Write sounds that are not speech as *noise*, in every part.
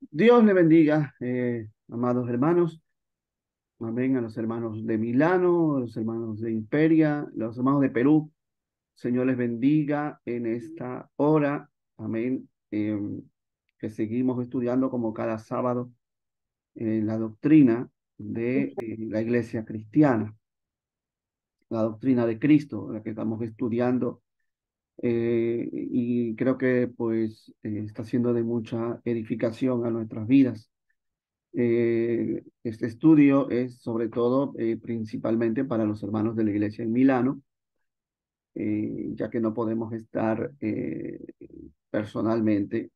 Dios le bendiga, eh, amados hermanos. Amén a los hermanos de Milano, a los hermanos de Imperia, los hermanos de Perú. Señor les bendiga en esta hora. Amén. Em, que seguimos estudiando como cada sábado en eh, la doctrina de eh, la iglesia cristiana, la doctrina de Cristo, la que estamos estudiando eh, y creo que pues eh, está siendo de mucha edificación a nuestras vidas. Eh, este estudio es sobre todo principalmente para los hermanos de la iglesia en Milano, ya que no podemos estar personalmente,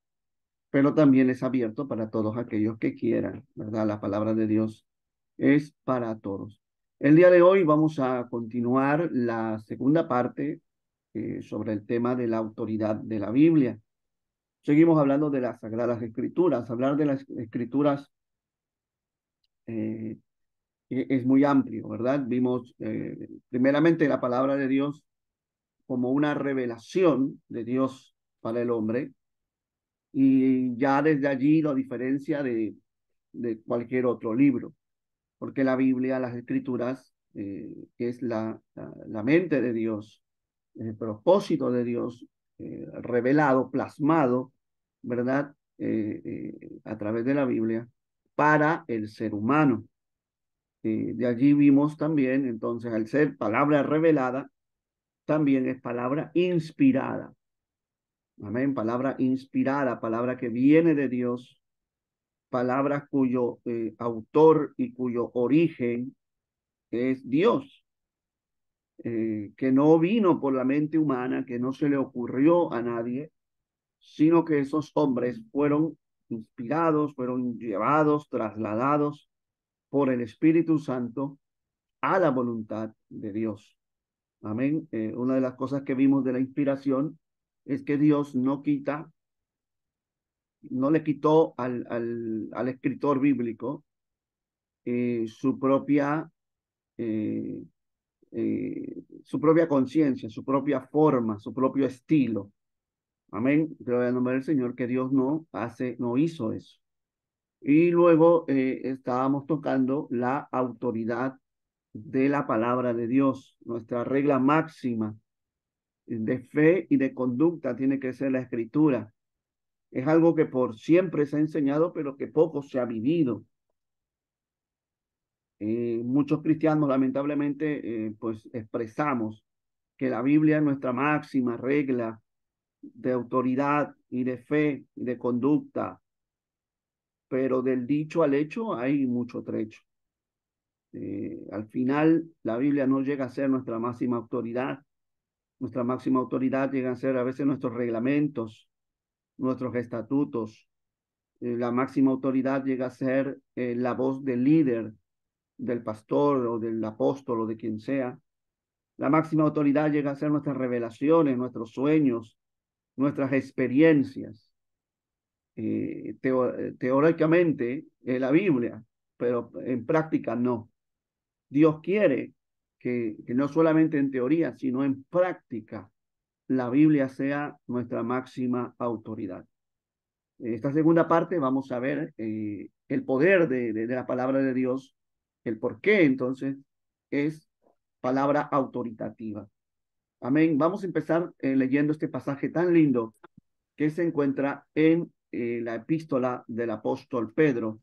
pero también es abierto para todos aquellos que quieran, ¿verdad? La palabra de Dios es para todos. El día de hoy vamos a continuar la segunda parte eh, sobre el tema de la autoridad de la Biblia. Seguimos hablando de las Sagradas Escrituras. Hablar de las Escrituras eh, e-, es muy amplio, ¿verdad? Vimos eh, primeramente la palabra de Dios como una revelación de Dios para el hombre y ya desde allí lo diferencia de, de cualquier otro libro, porque la Biblia, las escrituras, eh, es la, la mente de Dios el propósito de Dios eh, revelado, plasmado, ¿verdad? Eh, eh, a través de la Biblia para el ser humano. de allí vimos también, entonces, al ser palabra revelada, también es palabra inspirada. Amén, palabra inspirada, palabra que viene de Dios, palabra cuyo autor y cuyo origen es Dios. Eh, que no vino por la mente humana, que no se le ocurrió a nadie, sino que esos hombres fueron inspirados, fueron llevados, trasladados por el Espíritu Santo a la voluntad de Dios. Amén. Eh, una de las cosas que vimos de la inspiración es que Dios no quita, no le quitó al, al, escritor bíblico eh, su propia eh, su propia conciencia, su propia forma, su propio estilo. Amén. voy a nombre del Señor que Dios no hace, no hizo eso. Y luego eh, estábamos tocando la autoridad de la palabra de Dios. Nuestra regla máxima de fe y de conducta tiene que ser la escritura. Es algo que por siempre se ha enseñado, pero que poco se ha vivido. Eh, muchos cristianos lamentablemente eh, pues expresamos que la Biblia es nuestra máxima regla de autoridad y de fe y de conducta, pero del dicho al hecho hay mucho trecho. Eh, al final la Biblia no llega a ser nuestra máxima autoridad, nuestra máxima autoridad llega a ser a veces nuestros reglamentos, nuestros estatutos, la máxima autoridad llega a ser la voz del líder del pastor o del apóstol o de quien sea. La máxima autoridad llega a ser nuestras revelaciones, nuestros sueños, nuestras experiencias. Eh, teóricamente es la Biblia, pero en práctica no. Dios quiere que, no solamente en teoría, sino en práctica, la Biblia sea nuestra máxima autoridad. En esta segunda parte vamos a ver eh, el poder de la palabra de Dios el por qué, entonces, es palabra autoritativa. Amén. Vamos a empezar eh, leyendo este pasaje tan lindo que se encuentra en eh, la epístola del apóstol Pedro,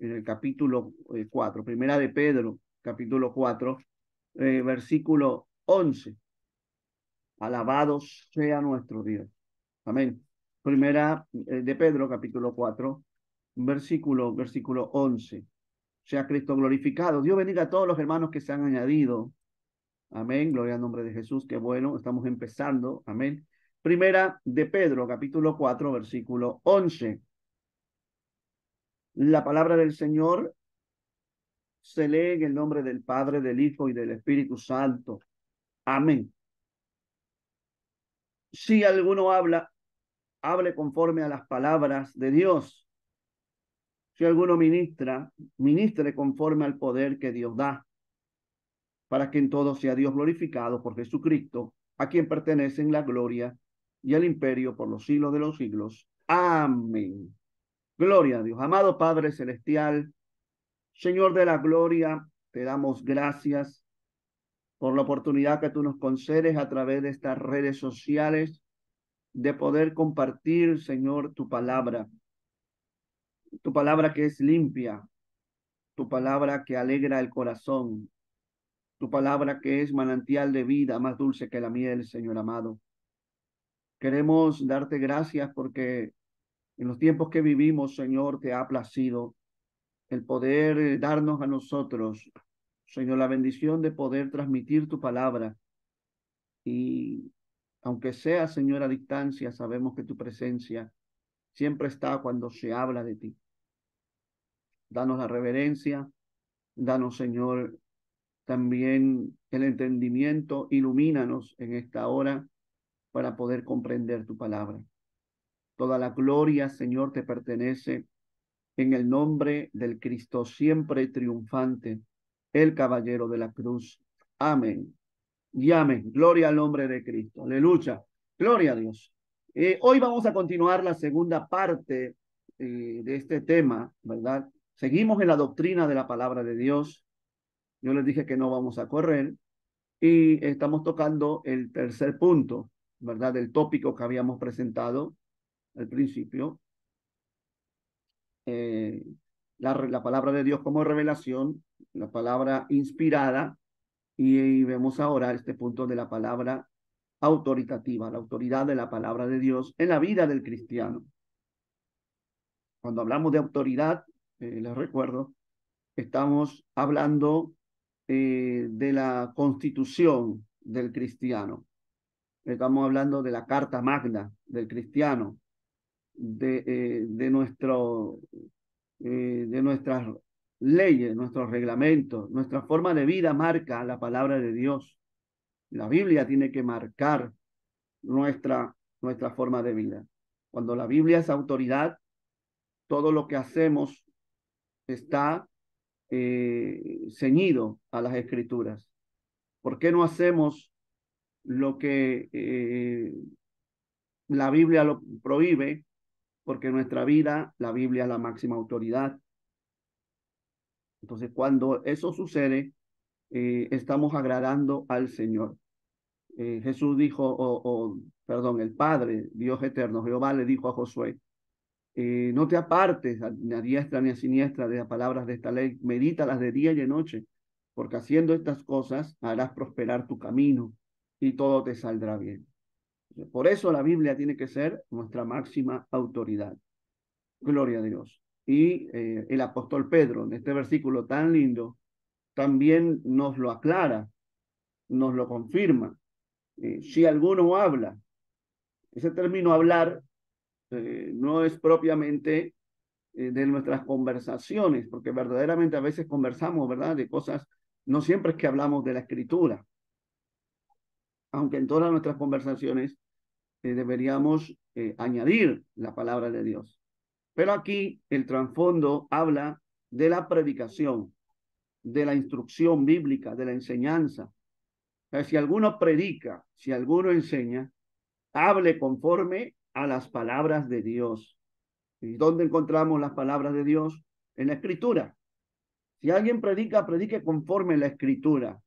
en el capítulo eh, cuatro, primera de Pedro, capítulo 4, versículo 11. Alabado sea nuestro Dios. Amén. Primera de Pedro, capítulo 4, versículo, versículo 11 sea Cristo glorificado. Dios bendiga a todos los hermanos que se han añadido. Amén. Gloria al nombre de Jesús. Qué bueno. Estamos empezando. Amén. Primera de Pedro, capítulo cuatro, versículo once. La palabra del Señor se lee en el nombre del Padre, del Hijo y del Espíritu Santo. Amén. Si alguno habla, hable conforme a las palabras de Dios si alguno ministra, ministre conforme al poder que Dios da, para que en todo sea Dios glorificado por Jesucristo, a quien pertenecen la gloria y el imperio por los siglos de los siglos. Amén. Gloria a Dios. Amado Padre Celestial, Señor de la Gloria, te damos gracias por la oportunidad que tú nos concedes a través de estas redes sociales de poder compartir, Señor, tu palabra tu palabra que es limpia, tu palabra que alegra el corazón, tu palabra que es manantial de vida, más dulce que la miel, Señor amado. Queremos darte gracias porque en los tiempos que vivimos, Señor, te ha placido el poder darnos a nosotros, Señor, la bendición de poder transmitir tu palabra. Y aunque sea, Señor, a distancia, sabemos que tu presencia siempre está cuando se habla de ti. Danos la reverencia, danos, Señor, también el entendimiento, ilumínanos en esta hora para poder comprender tu palabra. Toda la gloria, Señor, te pertenece en el nombre del Cristo siempre triunfante, el caballero de la cruz. Amén. Y amén. Gloria al nombre de Cristo. Aleluya. Gloria a Dios. Eh, hoy vamos a continuar la segunda parte eh, de este tema, ¿verdad? Seguimos en la doctrina de la palabra de Dios. Yo les dije que no vamos a correr y estamos tocando el tercer punto, ¿verdad? Del tópico que habíamos presentado al principio. Eh, la, palabra de Dios como revelación, la palabra inspirada, y, y vemos ahora este punto de la palabra autoritativa, la autoridad de la palabra de Dios en la vida del cristiano. Cuando hablamos de autoridad, eh, les recuerdo, estamos hablando eh, de la constitución del cristiano. Estamos hablando de la carta magna del cristiano, de, eh, de, nuestro, de nuestras leyes, nuestros reglamentos, nuestra forma de vida marca la palabra de Dios. La Biblia tiene que marcar nuestra, nuestra forma de vida. Cuando la Biblia es autoridad, todo lo que hacemos está eh, ceñido a las escrituras. ¿Por qué no hacemos lo que eh, la Biblia lo prohíbe? Porque nuestra vida, la Biblia es la máxima autoridad. Entonces, cuando eso sucede, eh, estamos agradando al Señor. Eh, Jesús dijo, o, o, perdón, el Padre, Dios eterno, Jehová le dijo a Josué, eh, no te apartes ni a diestra ni a siniestra de las palabras de esta ley, medítalas de día y de noche, porque haciendo estas cosas harás prosperar tu camino y todo te saldrá bien. Por eso la Biblia tiene que ser nuestra máxima autoridad. Gloria a Dios. Y el apóstol Pedro, en este versículo tan lindo, también nos lo aclara, nos lo confirma. Eh, si alguno habla, ese término hablar eh, no es propiamente eh, de nuestras conversaciones, porque verdaderamente a veces conversamos, ¿verdad?, de cosas, no siempre es que hablamos de la escritura, aunque en todas nuestras conversaciones deberíamos añadir la palabra de Dios. Pero aquí el trasfondo habla de la predicación, de la instrucción bíblica, de la enseñanza. si alguno predica, si alguno enseña, hable conforme a las palabras de Dios. ¿Y dónde encontramos las palabras de Dios? En la escritura. Si alguien predica, predique conforme a la escritura.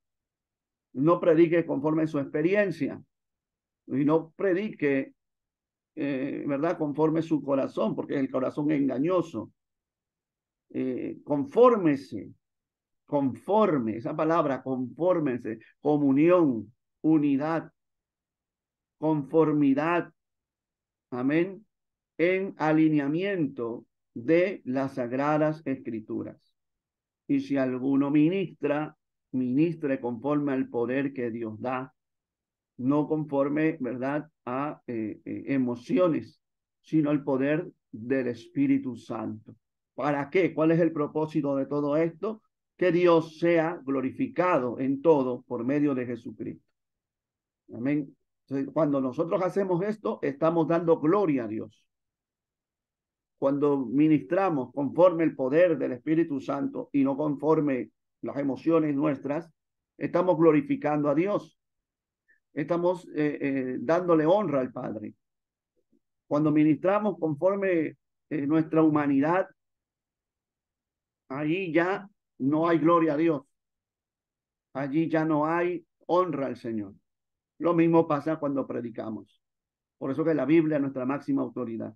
No predique conforme a su experiencia. Y no predique, eh, ¿verdad?, conforme a su corazón, porque el corazón es engañoso. Eh, confórmese conforme, esa palabra, confórmense, comunión, unidad, conformidad, amén, en alineamiento de las sagradas escrituras. Y si alguno ministra, ministre conforme al poder que Dios da, no conforme, ¿verdad?, a eh, eh, emociones, sino al poder del Espíritu Santo. ¿Para qué? ¿Cuál es el propósito de todo esto? que Dios sea glorificado en todo por medio de Jesucristo. Amén. cuando nosotros hacemos esto, estamos dando gloria a Dios. Cuando ministramos conforme el poder del Espíritu Santo y no conforme las emociones nuestras, estamos glorificando a Dios. Estamos eh, eh, dándole honra al Padre. Cuando ministramos conforme eh, nuestra humanidad, ahí ya no hay gloria a Dios. Allí ya no hay honra al Señor. Lo mismo pasa cuando predicamos. Por eso que la Biblia es nuestra máxima autoridad.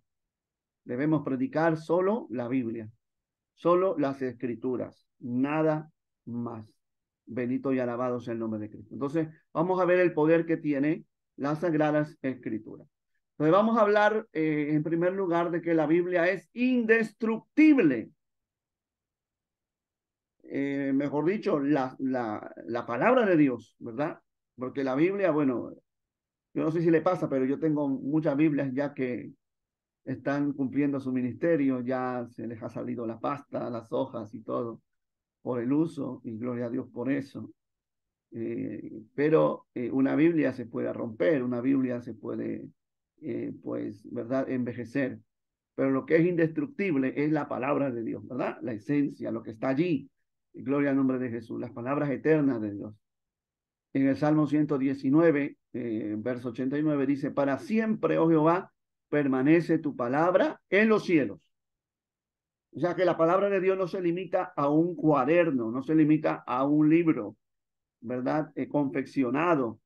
Debemos predicar solo la Biblia, solo las escrituras, nada más. Bendito y alabado sea el nombre de Cristo. Entonces, vamos a ver el poder que tiene las sagradas escrituras. Entonces, vamos a hablar eh, en primer lugar de que la Biblia es indestructible. Eh, mejor dicho, la, la, la palabra de Dios, ¿verdad? Porque la Biblia, bueno, yo no sé si le pasa, pero yo tengo muchas Biblias ya que están cumpliendo su ministerio, ya se les ha salido la pasta, las hojas y todo por el uso, y gloria a Dios por eso. Eh, pero eh, una Biblia se puede romper, una Biblia se puede, pues, ¿verdad?, envejecer. Pero lo que es indestructible es la palabra de Dios, ¿verdad? La esencia, lo que está allí, Gloria al nombre de Jesús, las palabras eternas de Dios. En el Salmo 119, eh, verso 89, dice, para siempre, oh Jehová, permanece tu palabra en los cielos. O sea que la palabra de Dios no se limita a un cuaderno, no se limita a un libro, ¿verdad? Eh, confeccionado,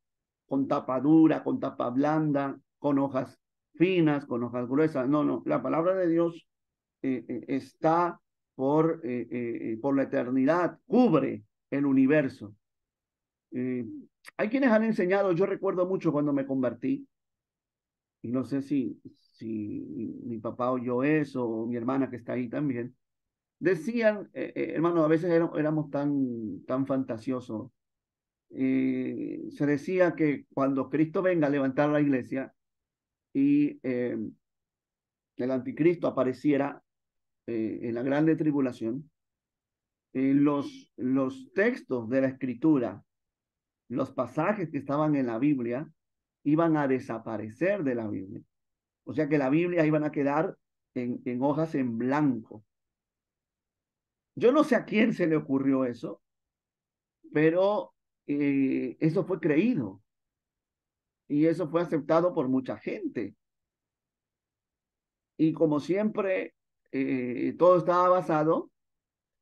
con tapa dura, con tapa blanda, con hojas finas, con hojas gruesas. No, no, la palabra de Dios eh, eh, está por, eh, eh, eh, por la eternidad, cubre el universo. hay quienes han enseñado, yo recuerdo mucho cuando me convertí, y no sé si, si mi papá o yo eso, o mi hermana que está ahí también, decían, hermano, a veces éramos, tan, tan fantasiosos, se decía que cuando Cristo venga a levantar la iglesia y el anticristo apareciera eh, en la grande tribulación, eh, los, los textos de la escritura, los pasajes que estaban en la Biblia, iban a desaparecer de la Biblia. O sea que la Biblia iban a quedar en, en hojas en blanco. Yo no sé a quién se le ocurrió eso, pero eh, eso fue creído y eso fue aceptado por mucha gente. Y como siempre, eh, eh, todo estaba basado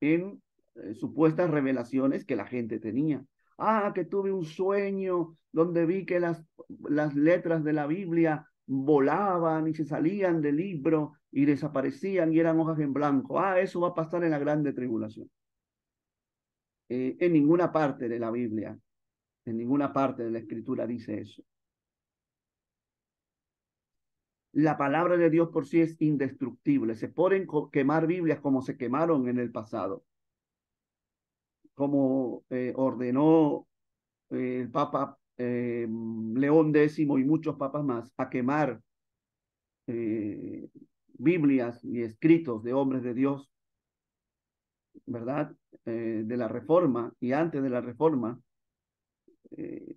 en eh, supuestas revelaciones que la gente tenía. Ah, que tuve un sueño donde vi que las, las letras de la Biblia volaban y se salían del libro y desaparecían y eran hojas en blanco. Ah, eso va a pasar en la grande tribulación. en ninguna parte de la Biblia, en ninguna parte de la escritura dice eso la palabra de Dios por sí es indestructible. Se pueden quemar Biblias como se quemaron en el pasado, como eh, ordenó eh, el Papa eh, León X y muchos papas más a quemar Biblias y escritos de hombres de Dios, ¿verdad? de la Reforma y antes de la Reforma.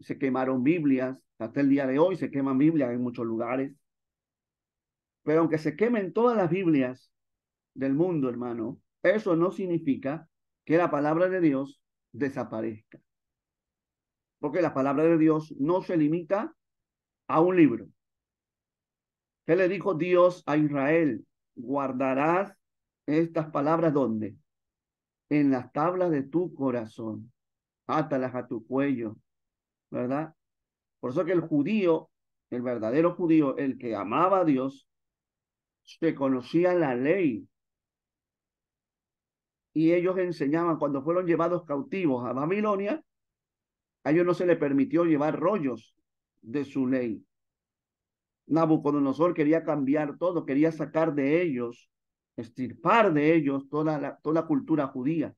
se quemaron Biblias, hasta el día de hoy se queman Biblias en muchos lugares pero aunque se quemen todas las Biblias del mundo, hermano, eso no significa que la palabra de Dios desaparezca. Porque la palabra de Dios no se limita a un libro. ¿Qué le dijo Dios a Israel? Guardarás estas palabras donde? En las tablas de tu corazón. atalas a tu cuello. ¿Verdad? Por eso que el judío, el verdadero judío, el que amaba a Dios, se conocía la ley. Y ellos enseñaban, cuando fueron llevados cautivos a Babilonia, a ellos no se les permitió llevar rollos de su ley. Nabucodonosor quería cambiar todo, quería sacar de ellos, estirpar de ellos toda la, toda la cultura judía.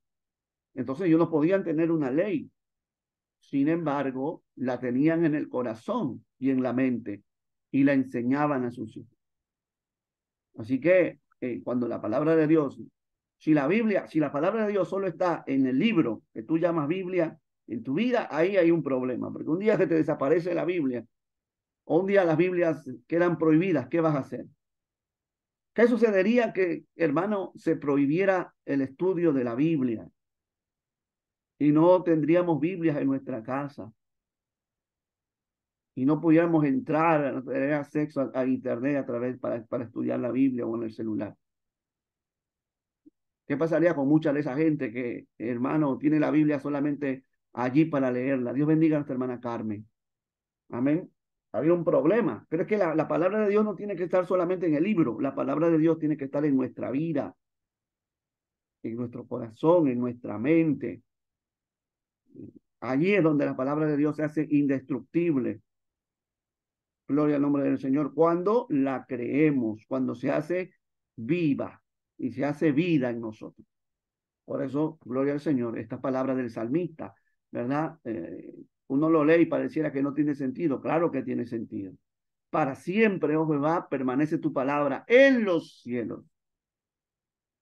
Entonces ellos no podían tener una ley. Sin embargo, la tenían en el corazón y en la mente y la enseñaban a sus hijos. Así que eh, cuando la palabra de Dios, si la Biblia, si la palabra de Dios solo está en el libro que tú llamas Biblia, en tu vida, ahí hay un problema, porque un día se te desaparece la Biblia, o un día las Biblias quedan prohibidas, ¿qué vas a hacer? ¿Qué sucedería que, hermano, se prohibiera el estudio de la Biblia? Y no tendríamos Biblias en nuestra casa y no pudiéramos entrar, a tener acceso a, Internet a través para, para estudiar la Biblia o en el celular. ¿Qué pasaría con mucha de esa gente que, hermano, tiene la Biblia solamente allí para leerla? Dios bendiga a nuestra hermana Carmen. Amén. Había un problema, pero es que la, la palabra de Dios no tiene que estar solamente en el libro, la palabra de Dios tiene que estar en nuestra vida, en nuestro corazón, en nuestra mente. Allí es donde la palabra de Dios se hace indestructible, Gloria al nombre del Señor. Cuando la creemos, cuando se hace viva y se hace vida en nosotros. Por eso, gloria al Señor, esta palabra del salmista, ¿verdad? Eh, uno lo lee y pareciera que no tiene sentido. Claro que tiene sentido. Para siempre, oh Jehová, permanece tu palabra en los cielos.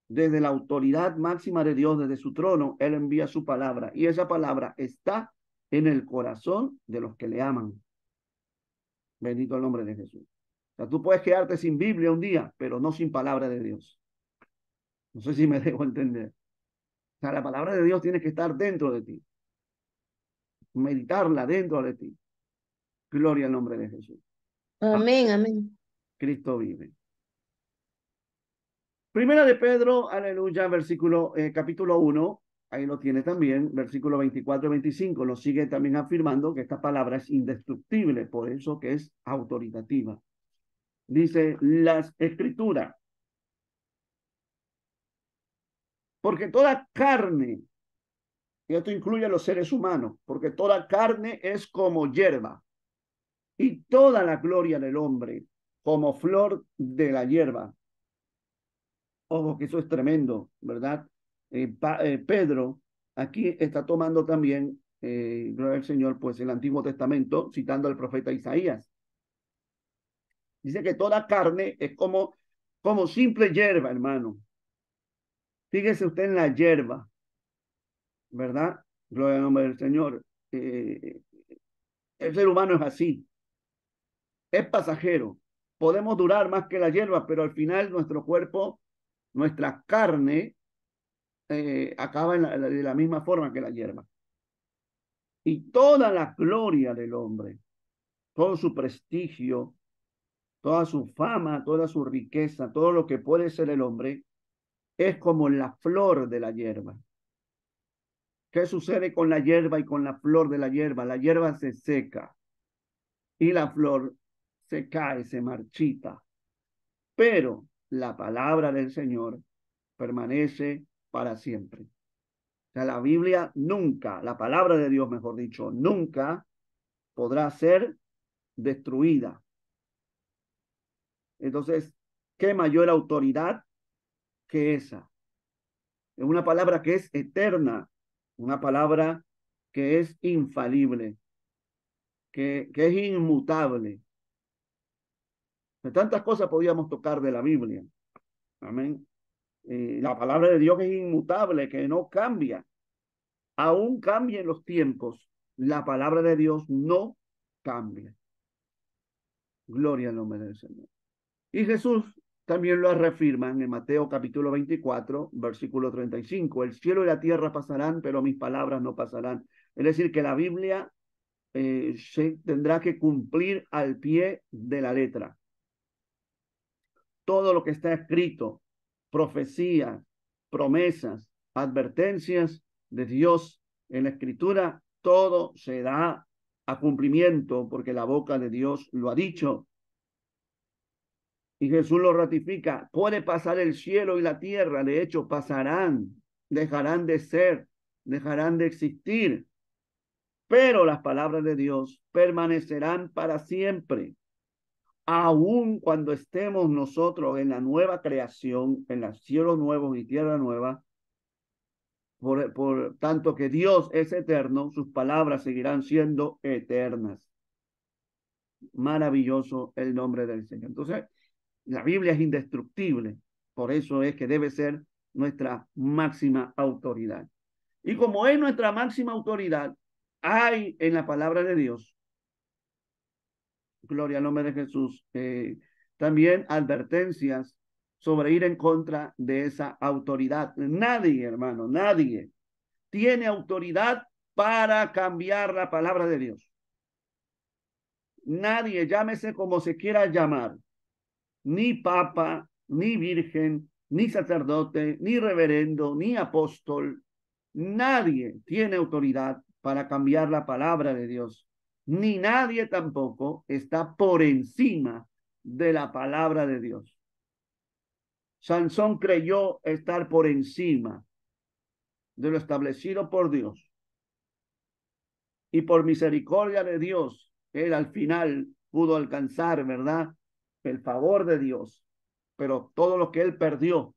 Desde la autoridad máxima de Dios, desde su trono, Él envía su palabra y esa palabra está en el corazón de los que le aman. Bendito el nombre de Jesús. O sea, tú puedes quedarte sin Biblia un día, pero no sin palabra de Dios. No sé si me *laughs* dejo entender. O sea, la palabra de Dios tiene que estar dentro de ti. Meditarla dentro de ti. Gloria al nombre de Jesús. Amén, amén. Cristo vive. Primera de Pedro, aleluya, versículo, eh, capítulo 1, ahí lo tiene también, versículo 24 y 25, lo sigue también afirmando que esta palabra es indestructible, por eso que es autoritativa. Dice las escrituras. Porque toda carne, y esto incluye a los seres humanos, porque toda carne es como hierba, y toda la gloria del hombre como flor de la hierba. Ojo, que eso es tremendo, ¿verdad? Eh, eh, Pedro aquí está tomando también, eh, gloria al Señor, pues el Antiguo Testamento, citando al profeta Isaías. Dice que toda carne es como, como simple hierba, hermano. Fíjese usted en la hierba, ¿verdad? Gloria al nombre del Señor. el ser humano es así. Es pasajero. Podemos durar más que la hierba, pero al final nuestro cuerpo, nuestra carne, eh, acaba de la misma forma que la hierba. Y toda la gloria del hombre, todo su prestigio, toda su fama, toda su riqueza, todo lo que puede ser el hombre, es como la flor de la hierba. ¿Qué sucede con la hierba y con la flor de la hierba? La hierba se seca y la flor se cae, se marchita. Pero la palabra del Señor permanece para siempre. O sea, la Biblia nunca, la palabra de Dios, mejor dicho, nunca podrá ser destruida. Entonces, ¿qué mayor autoridad que esa? Es una palabra que es eterna, una palabra que es infalible, que, que es inmutable. De tantas cosas podíamos tocar de la Biblia. Amén. Eh, la palabra de Dios es inmutable, que no cambia. Aún cambien los tiempos, la palabra de Dios no cambia. Gloria al nombre del Señor. Y Jesús también lo reafirma en Mateo capítulo 24, versículo 35. El cielo y la tierra pasarán, pero mis palabras no pasarán. Es decir, que la Biblia eh, se tendrá que cumplir al pie de la letra. Todo lo que está escrito profecías, promesas, advertencias de Dios en la escritura, todo se da a cumplimiento porque la boca de Dios lo ha dicho. Y Jesús lo ratifica, puede pasar el cielo y la tierra, de hecho pasarán, dejarán de ser, dejarán de existir, pero las palabras de Dios permanecerán para siempre. Aún cuando estemos nosotros en la nueva creación, en los cielos nuevos y tierra nueva, por tanto que Dios es eterno, sus palabras seguirán siendo eternas. Maravilloso el nombre del Señor. Entonces, la Biblia es indestructible, por eso es que debe ser nuestra máxima autoridad. Y como es nuestra máxima autoridad, hay en la palabra de Dios gloria al nombre de Jesús, eh, también advertencias sobre ir en contra de esa autoridad. Nadie, hermano, nadie tiene autoridad para cambiar la palabra de Dios. Nadie, llámese como se quiera llamar, ni papa, ni virgen, ni sacerdote, ni reverendo, ni apóstol, nadie tiene autoridad para cambiar la palabra de Dios ni nadie tampoco está por encima de la palabra de Dios. Sansón creyó estar por encima de lo establecido por Dios. Y por misericordia de Dios, él al final pudo alcanzar, ¿verdad? El favor de Dios. Pero todo lo que él perdió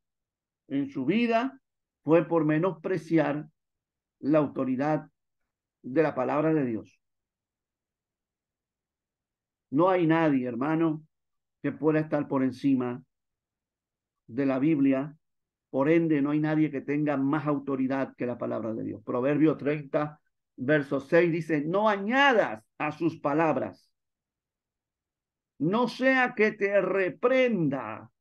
en su vida fue por menospreciar la autoridad de la palabra de Dios. No hay nadie, hermano, que pueda estar por encima de la Biblia. Por ende, no hay nadie que tenga más autoridad que la palabra de Dios. Proverbio 30, verso 6 dice, no añadas a sus palabras. No sea que te reprenda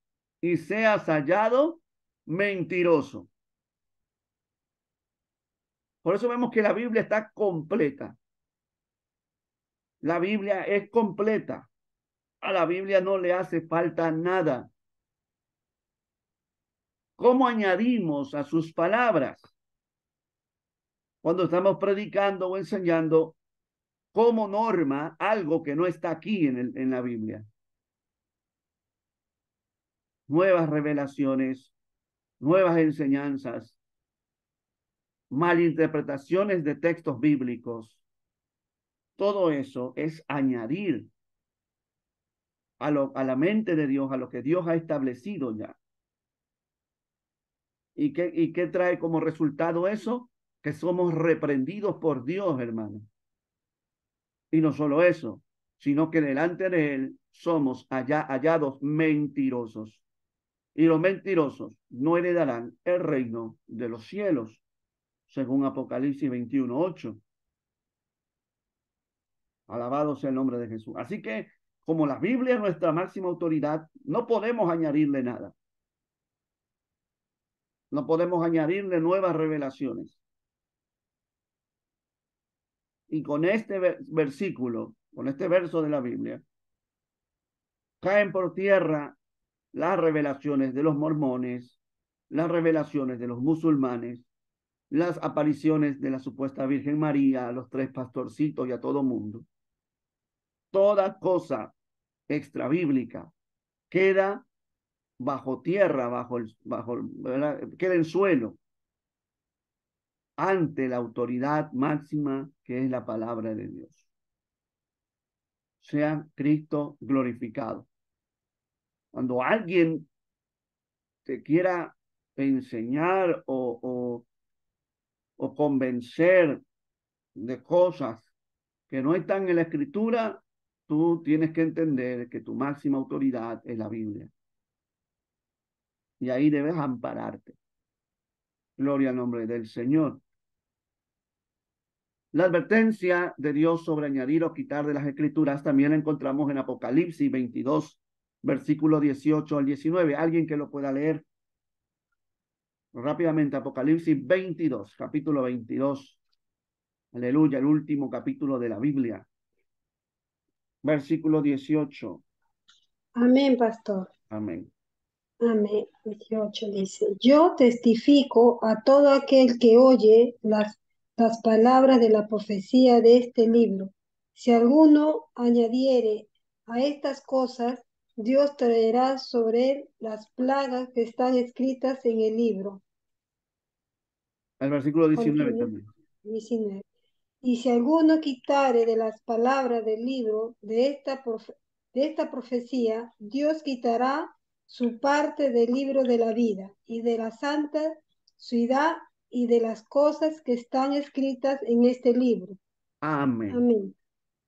y seas hallado mentiroso. Por eso vemos que la Biblia está completa. La Biblia es completa. A la Biblia no le hace falta nada. ¿Cómo añadimos a sus palabras? Cuando estamos predicando o enseñando como norma algo que no está aquí en, el, en la Biblia. Nuevas revelaciones, nuevas enseñanzas, malinterpretaciones de textos bíblicos todo eso es añadir a, lo, a la mente de Dios, a lo que Dios ha establecido ya. ¿Y qué, ¿Y qué trae como resultado eso? Que somos reprendidos por Dios, hermano. Y no solo eso, sino que delante de Él somos allá hallados mentirosos. Y los mentirosos no heredarán el reino de los cielos, según Apocalipsis 21, 8. Alabado sea el nombre de Jesús. Así que, como la Biblia es nuestra máxima autoridad, no podemos añadirle nada. No podemos añadirle nuevas revelaciones. Y con este versículo, con este verso de la Biblia, caen por tierra las revelaciones de los mormones, las revelaciones de los musulmanes, las apariciones de la supuesta Virgen María a los tres pastorcitos y a todo mundo toda cosa extrabíblica queda bajo tierra, bajo el, bajo queda en suelo, ante la autoridad máxima que es la palabra de Dios. Sea Cristo glorificado. Cuando alguien te quiera enseñar o, o, o convencer de cosas que no están en la escritura, tú tienes que entender que tu máxima autoridad es la Biblia. Y ahí debes ampararte. Gloria al nombre del Señor. La advertencia de Dios sobre añadir o quitar de las escrituras también la encontramos en Apocalipsis 22, versículo 18 al 19. Alguien que lo pueda leer rápidamente. Apocalipsis 22, capítulo 22. Aleluya, el último capítulo de la Biblia versículo 18. Amén, pastor. Amén. Amén. 18 dice, yo testifico a todo aquel que oye las, las palabras de la profecía de este libro. Si alguno añadiere a estas cosas, Dios traerá sobre él las plagas que están escritas en el libro. El versículo 19 también. 19. Y si alguno quitare de las palabras del libro de esta, de esta profecía, Dios quitará su parte del libro de la vida y de la santa ciudad y de las cosas que están escritas en este libro. Amén. Amén.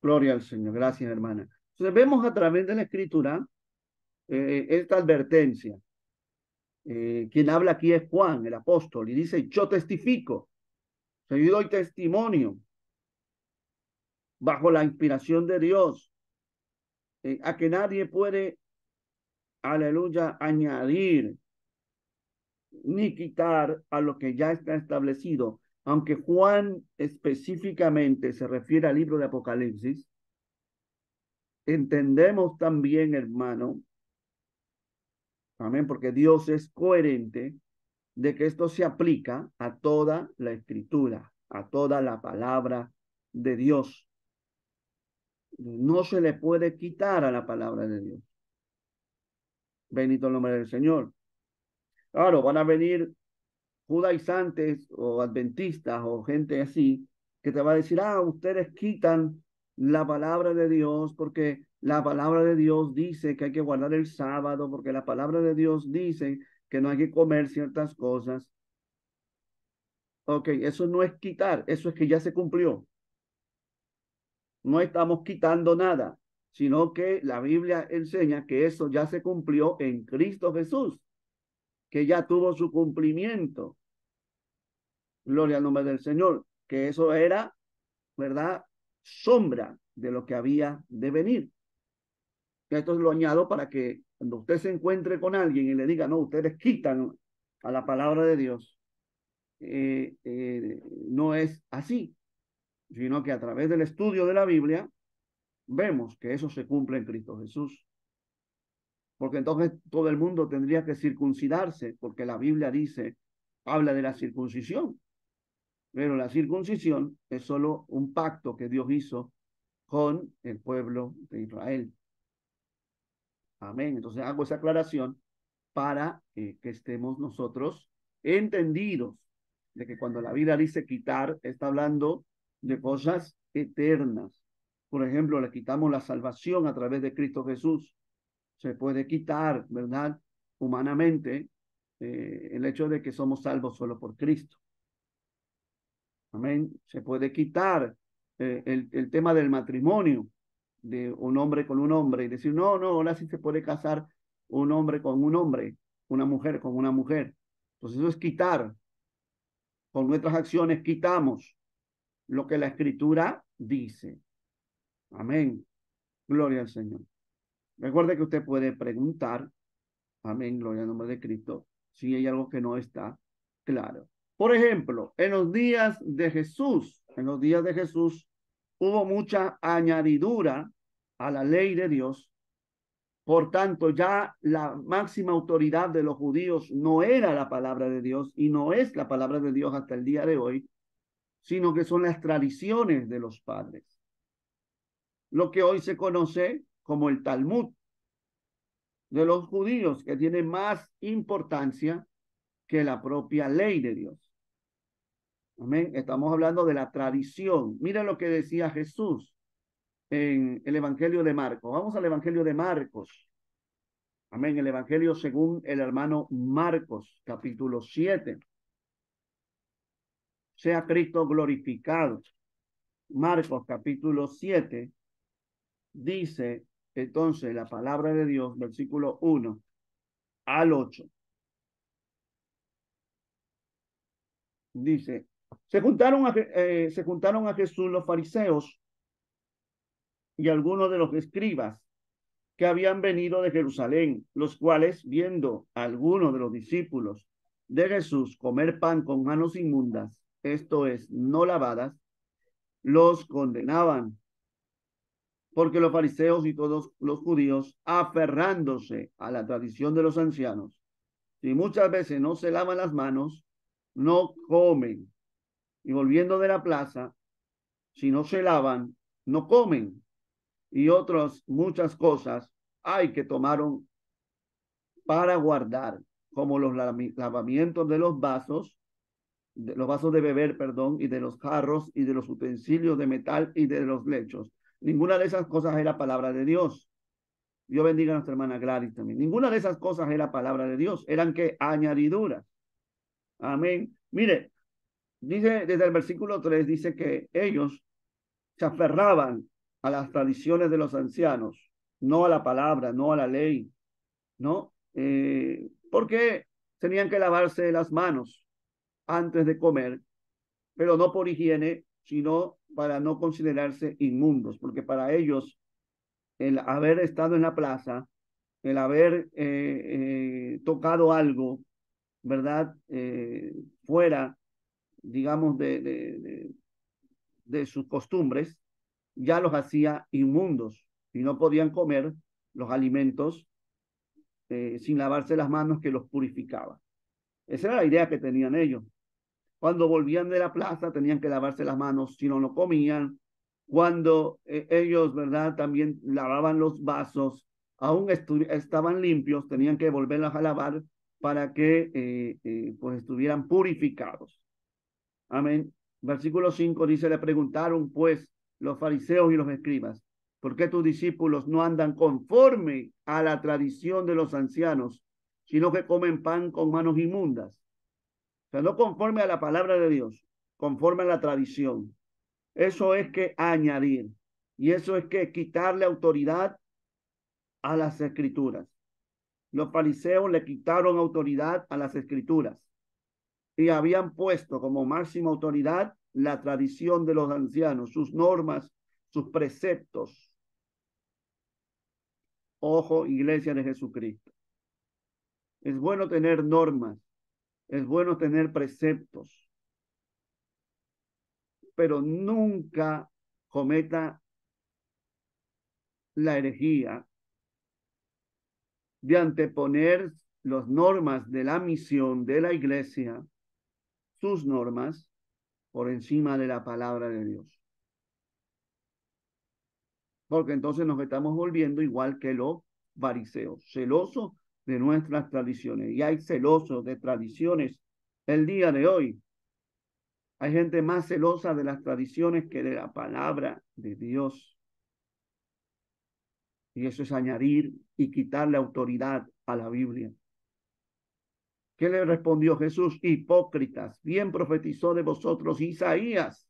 Gloria al Señor. Gracias, hermana. Entonces vemos a través de la escritura eh, esta advertencia. Eh, quien habla aquí es Juan, el apóstol, y dice, yo testifico, o yo doy testimonio bajo la inspiración de Dios, eh, a que nadie puede, aleluya, añadir ni quitar a lo que ya está establecido. Aunque Juan específicamente se refiere al libro de Apocalipsis, entendemos también, hermano, amén, porque Dios es coherente de que esto se aplica a toda la escritura, a toda la palabra de Dios no se le puede quitar a la palabra de Dios. Bendito el nombre del Señor. Claro, van a venir judaizantes o adventistas o gente así que te va a decir, ah, ustedes quitan la palabra de Dios porque la palabra de Dios dice que hay que guardar el sábado, porque la palabra de Dios dice que no hay que comer ciertas cosas. Ok, eso no es quitar, eso es que ya se cumplió no estamos quitando nada, sino que la Biblia enseña que eso ya se cumplió en Cristo Jesús, que ya tuvo su cumplimiento. Gloria al nombre del Señor, que eso era, ¿verdad? Sombra de lo que había de venir. Esto lo añado para que cuando usted se encuentre con alguien y le diga, no, ustedes quitan a la palabra de Dios, eh, eh, no es así sino que a través del estudio de la Biblia vemos que eso se cumple en Cristo Jesús. Porque entonces todo el mundo tendría que circuncidarse, porque la Biblia dice, habla de la circuncisión. Pero la circuncisión es solo un pacto que Dios hizo con el pueblo de Israel. Amén. Entonces hago esa aclaración para eh, que estemos nosotros entendidos de que cuando la Biblia dice quitar, está hablando de cosas eternas. Por ejemplo, le quitamos la salvación a través de Cristo Jesús. Se puede quitar, ¿verdad? Humanamente, eh, el hecho de que somos salvos solo por Cristo. Amén. Se puede quitar eh, el, el tema del matrimonio de un hombre con un hombre y decir, no, no, ahora sí se puede casar un hombre con un hombre, una mujer con una mujer. Entonces eso es quitar. Con nuestras acciones quitamos lo que la escritura dice. Amén. Gloria al Señor. Recuerde que usted puede preguntar, amén, gloria al nombre de Cristo, si hay algo que no está claro. Por ejemplo, en los días de Jesús, en los días de Jesús, hubo mucha añadidura a la ley de Dios. Por tanto, ya la máxima autoridad de los judíos no era la palabra de Dios y no es la palabra de Dios hasta el día de hoy, sino que son las tradiciones de los padres. Lo que hoy se conoce como el Talmud de los judíos, que tiene más importancia que la propia ley de Dios. Amén. Estamos hablando de la tradición. Mira lo que decía Jesús en el Evangelio de Marcos. Vamos al Evangelio de Marcos. Amén. El Evangelio según el hermano Marcos, capítulo 7 sea Cristo glorificado. Marcos capítulo 7 dice entonces la palabra de Dios, versículo 1 al 8. Dice, se juntaron a, eh, se juntaron a Jesús los fariseos y algunos de los escribas que habían venido de Jerusalén, los cuales, viendo a algunos de los discípulos de Jesús comer pan con manos inmundas, esto es, no lavadas, los condenaban. Porque los fariseos y todos los judíos, aferrándose a la tradición de los ancianos, si muchas veces no se lavan las manos, no comen. Y volviendo de la plaza, si no se lavan, no comen. Y otras muchas cosas hay que tomaron para guardar, como los lavamientos de los vasos de los vasos de beber, perdón, y de los jarros y de los utensilios de metal y de los lechos. Ninguna de esas cosas era palabra de Dios. Dios bendiga a nuestra hermana Gladys también. Ninguna de esas cosas era palabra de Dios, eran que añadiduras. Amén. Mire, dice desde el versículo 3, dice que ellos se aferraban a las tradiciones de los ancianos, no a la palabra, no a la ley, ¿no? Eh, porque tenían que lavarse las manos, antes de comer, pero no por higiene, sino para no considerarse inmundos, porque para ellos el haber estado en la plaza, el haber eh, eh, tocado algo, ¿verdad? Eh, fuera, digamos, de, de, sus costumbres, ya los hacía inmundos y no podían comer los alimentos sin lavarse las manos que los purificaba. Esa era la idea que tenían ellos. Cuando volvían de la plaza tenían que lavarse las manos, si no, no comían. Cuando eh, ellos, ¿verdad? También lavaban los vasos, aún estaban limpios, tenían que volverlos a lavar para que eh, eh, pues estuvieran purificados. Amén. Versículo 5 dice, le preguntaron pues los fariseos y los escribas, ¿por qué tus discípulos no andan conforme a la tradición de los ancianos, sino que comen pan con manos inmundas? no conforme a la palabra de Dios, conforme a la tradición. Eso es que añadir y eso es que quitarle autoridad a las escrituras. Los fariseos le quitaron autoridad a las escrituras y habían puesto como máxima autoridad la tradición de los ancianos, sus normas, sus preceptos. Ojo, iglesia de Jesucristo. Es bueno tener normas, es bueno tener preceptos, pero nunca cometa la herejía de anteponer las normas de la misión de la iglesia, sus normas, por encima de la palabra de Dios. Porque entonces nos estamos volviendo igual que los fariseos, celosos de nuestras tradiciones. Y hay celosos de tradiciones el día de hoy. Hay gente más celosa de las tradiciones que de la palabra de Dios. Y eso es añadir y quitarle autoridad a la Biblia. ¿Qué le respondió Jesús? Hipócritas, bien profetizó de vosotros Isaías.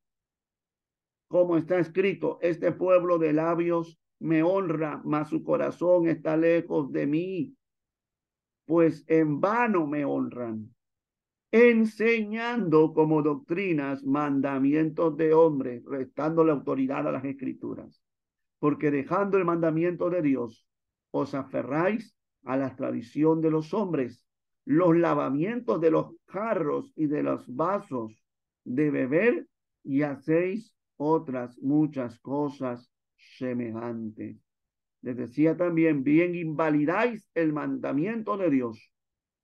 Como está escrito, este pueblo de labios me honra, mas su corazón está lejos de mí pues en vano me honran, enseñando como doctrinas mandamientos de hombres, restando la autoridad a las escrituras, porque dejando el mandamiento de Dios, os aferráis a la tradición de los hombres, los lavamientos de los carros y de los vasos de beber, y hacéis otras muchas cosas semejantes. Les decía también, bien invalidáis el mandamiento de Dios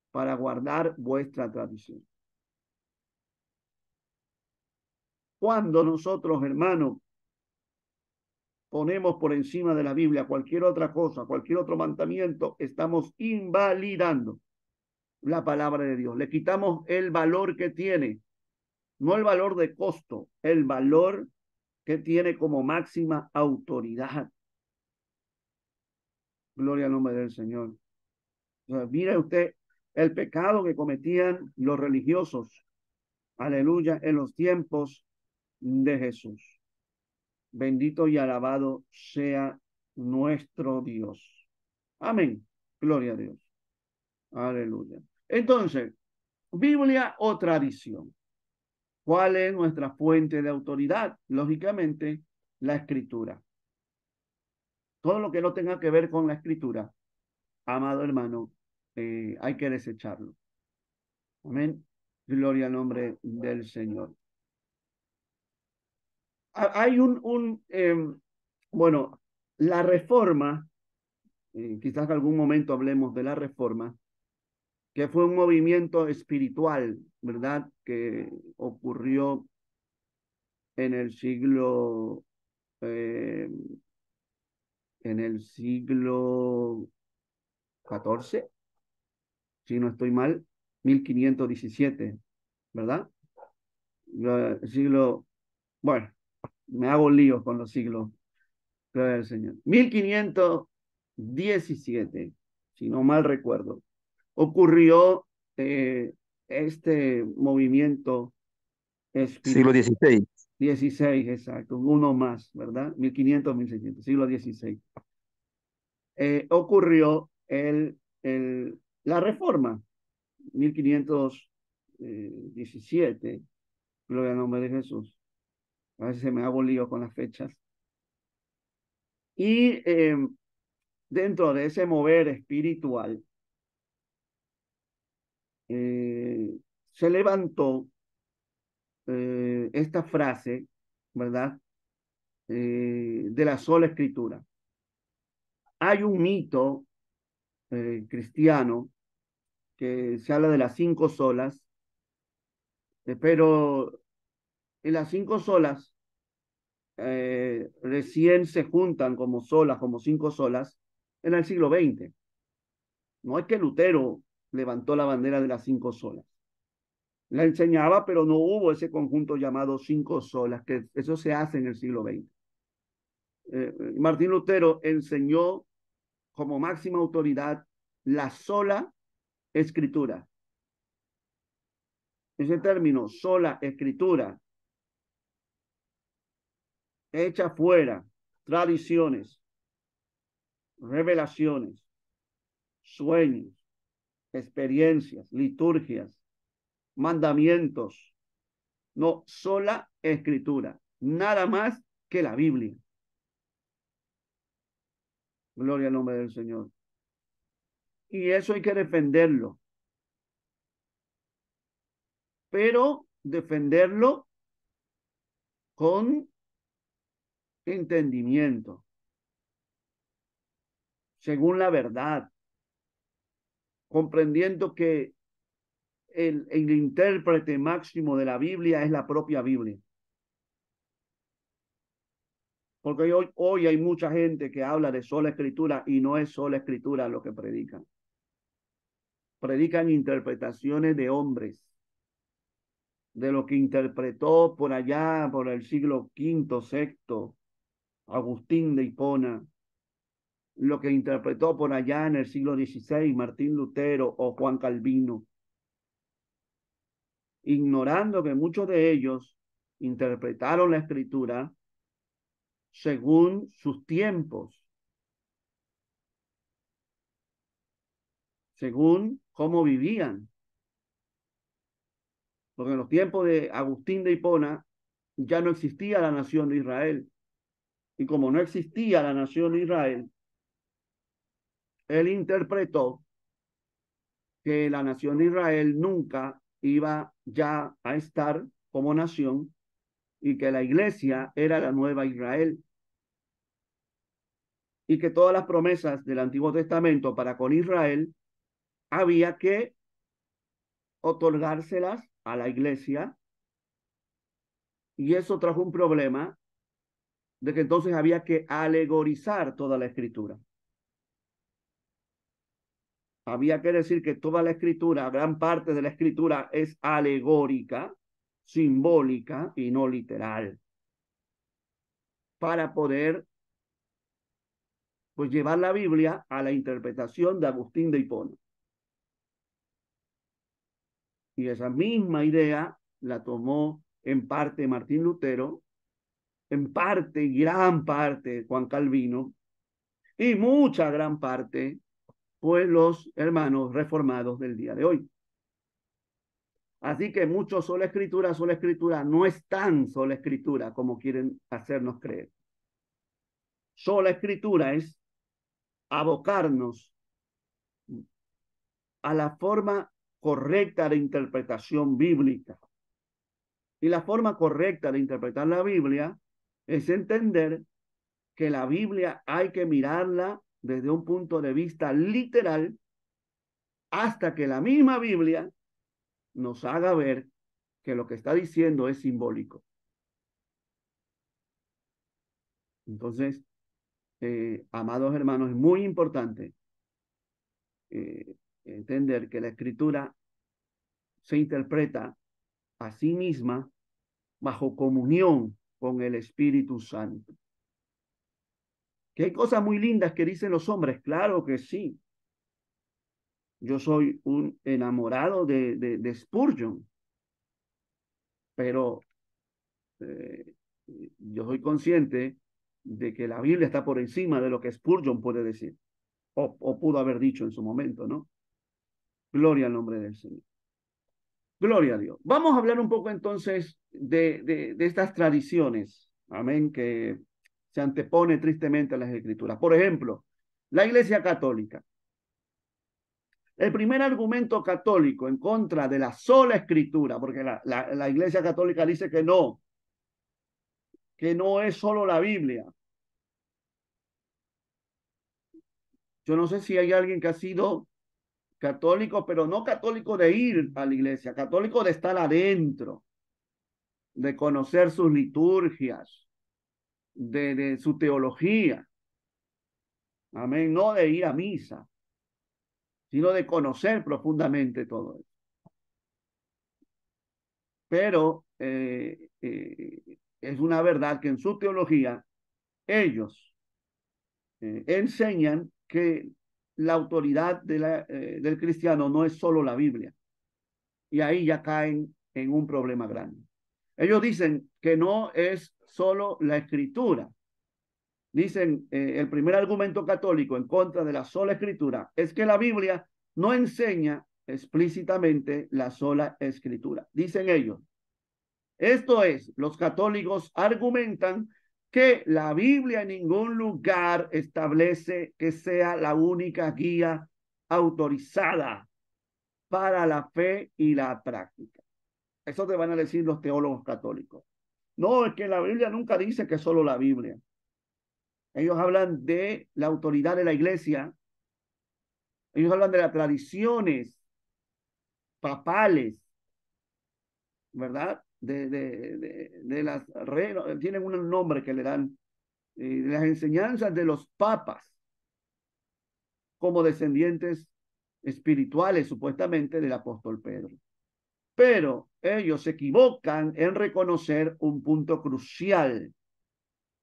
para guardar vuestra tradición. Cuando nosotros, hermanos, ponemos por encima de la Biblia cualquier otra cosa, cualquier otro mandamiento, estamos invalidando la palabra de Dios. Le quitamos el valor que tiene, no el valor de costo, el valor que tiene como máxima autoridad. Gloria al nombre del Señor. Mira mire usted el pecado que cometían los religiosos. Aleluya, en los tiempos de Jesús. Bendito y alabado sea nuestro Dios. Amén. Gloria a Dios. Aleluya. Entonces, Biblia o tradición. ¿Cuál es nuestra fuente de autoridad? Lógicamente, la escritura todo lo que no tenga que ver con la escritura, amado hermano, eh, hay que desecharlo. Amén. Gloria al nombre del Señor. Hay un, un em, bueno, la reforma, eh, quizás en algún momento hablemos de la reforma, que fue un movimiento espiritual, ¿verdad? Que ocurrió en el siglo em, en el siglo XIV, si no estoy mal, 1517, ¿verdad? siglo, bueno, me hago líos con los siglos, señor, mil Señor. 1517, si no mal recuerdo, ocurrió eh, este movimiento. Siglo XVI. 16, exacto, uno más, ¿verdad? 1500, 1600, siglo dieciséis. Eh, ocurrió el, el, la reforma, 1517, eh, gloria al nombre de Jesús. A veces se me ha lío con las fechas. Y em, dentro de ese mover espiritual, eh, se levantó eh, esta frase, ¿verdad? Eh, de la sola escritura. Hay un mito eh, cristiano que se habla de las cinco solas, pero en las cinco solas recién se juntan como solas, como cinco solas, en el siglo XX. No es que Lutero levantó la bandera de las cinco solas la enseñaba, pero no hubo ese conjunto llamado cinco solas, que eso se hace en el siglo XX. Eh, eh, Martín Lutero enseñó como máxima autoridad la sola escritura. Ese término, sola escritura, Hecha fuera tradiciones, revelaciones, sueños, experiencias, liturgias, mandamientos. No, sola escritura, nada más que la Biblia. Gloria al nombre del Señor. Y eso hay que defenderlo. Pero defenderlo con entendimiento, según la verdad, comprendiendo que el, intérprete máximo de la Biblia es la propia Biblia. Porque hoy, hoy hay mucha gente que habla de sola escritura y no es sola escritura lo que predican. Predican interpretaciones de hombres, de lo que interpretó por allá, por el siglo V, Sexto. Agustín de Hipona, lo que interpretó por allá en el siglo XVI Martín Lutero o Juan Calvino ignorando que muchos de ellos interpretaron la escritura según sus tiempos, según cómo vivían. Porque en los tiempos de Agustín de Hipona ya no existía la nación de Israel. Y como no existía la nación de Israel, él interpretó que la nación de Israel nunca iba ya a estar como nación y que la iglesia era la nueva Israel y que todas las promesas del Antiguo Testamento para con Israel había que otorgárselas a la iglesia y eso trajo un problema de que entonces había que alegorizar toda la escritura había que decir que toda la escritura, gran parte de la escritura es alegórica, simbólica y no literal, para poder pues llevar la Biblia a la interpretación de Agustín de Hipona. Y esa misma idea la tomó en parte Martín Lutero, en parte, gran parte Juan Calvino, y mucha gran parte pues los hermanos reformados del día de hoy. Así que mucho sola escritura, sola escritura, no es tan sola escritura como quieren hacernos creer. Sola escritura es abocarnos a la forma correcta de interpretación bíblica. Y la forma correcta de interpretar la Biblia es entender que la Biblia hay que mirarla desde un punto de vista literal hasta que la misma Biblia nos haga ver que lo que está diciendo es simbólico. Entonces, eh, amados hermanos, es muy importante eh, entender que la escritura se interpreta a sí misma bajo comunión con el Espíritu Santo hay cosas muy lindas que dicen los hombres, claro que sí. Yo soy un enamorado de, de, Spurgeon, pero eh, yo soy consciente de que la Biblia está por encima de lo que Spurgeon puede decir o, pudo haber dicho en su momento, ¿no? Gloria al nombre del Señor. Gloria a Dios. Vamos a hablar un poco entonces de, de, de estas tradiciones, amén, que se antepone tristemente a las escrituras. Por ejemplo, la Iglesia Católica. El primer argumento católico en contra de la sola escritura, porque la, la, Iglesia Católica dice que no, que no es solo la Biblia. Yo no sé si hay alguien que ha sido católico, pero no católico de ir a la iglesia, católico de estar adentro, de conocer sus liturgias, de, su teología. Amén. No de ir a misa, sino de conocer profundamente todo eso. Pero eh, eh, es una verdad que en su teología ellos eh, enseñan que la autoridad de la, del cristiano no es solo la Biblia. Y ahí ya caen en un problema grande. Ellos dicen que no es solo la escritura. Dicen, eh, el primer argumento católico en contra de la sola escritura es que la Biblia no enseña explícitamente la sola escritura. Dicen ellos. Esto es, los católicos argumentan que la Biblia en ningún lugar establece que sea la única guía autorizada para la fe y la práctica. Eso te van a decir los teólogos católicos. No, es que la Biblia nunca dice que solo la Biblia. Ellos hablan de la autoridad de la iglesia. Ellos hablan de las tradiciones papales, ¿verdad? De, de, de, las tienen un nombre que le dan, eh, de las enseñanzas de los papas como descendientes espirituales, supuestamente, del apóstol Pedro pero ellos se equivocan en reconocer un punto crucial,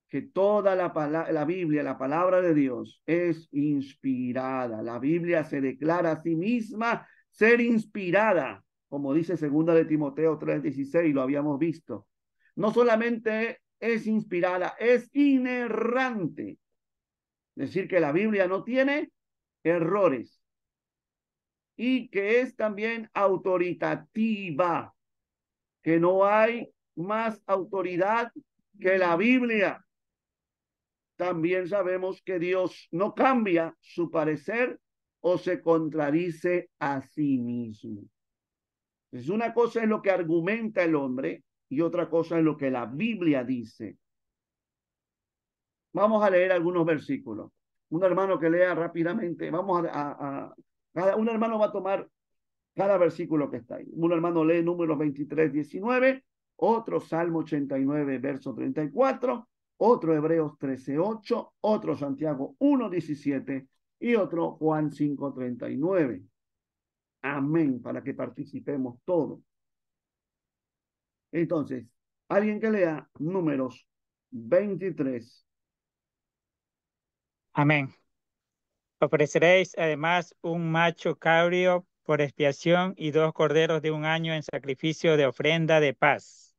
que toda la, la Biblia, la palabra de Dios, es inspirada. La Biblia se declara a sí misma ser inspirada, como dice segunda de Timoteo 3:16, lo habíamos visto. No solamente es inspirada, es inerrante. Decir que la Biblia no tiene errores y que es también autoritativa, que no hay más autoridad que la mm. Biblia. También sabemos que Dios no cambia su parecer o se contradice a sí mismo. Es una cosa es lo que argumenta el hombre y otra cosa es lo que la Biblia dice. Vamos a leer algunos versículos. Un hermano que lea rápidamente, vamos a, a cada, un hermano va a tomar cada versículo que está ahí. Un hermano lee números 23, 19, otro Salmo 89, verso 34, otro Hebreos 13, 8, otro Santiago 1, 17 y otro Juan 5, 39. Amén, para que participemos todos. Entonces, alguien que lea números 23. Amén. Ofreceréis además un macho cabrio por expiación y dos corderos de un año en sacrificio de ofrenda de paz.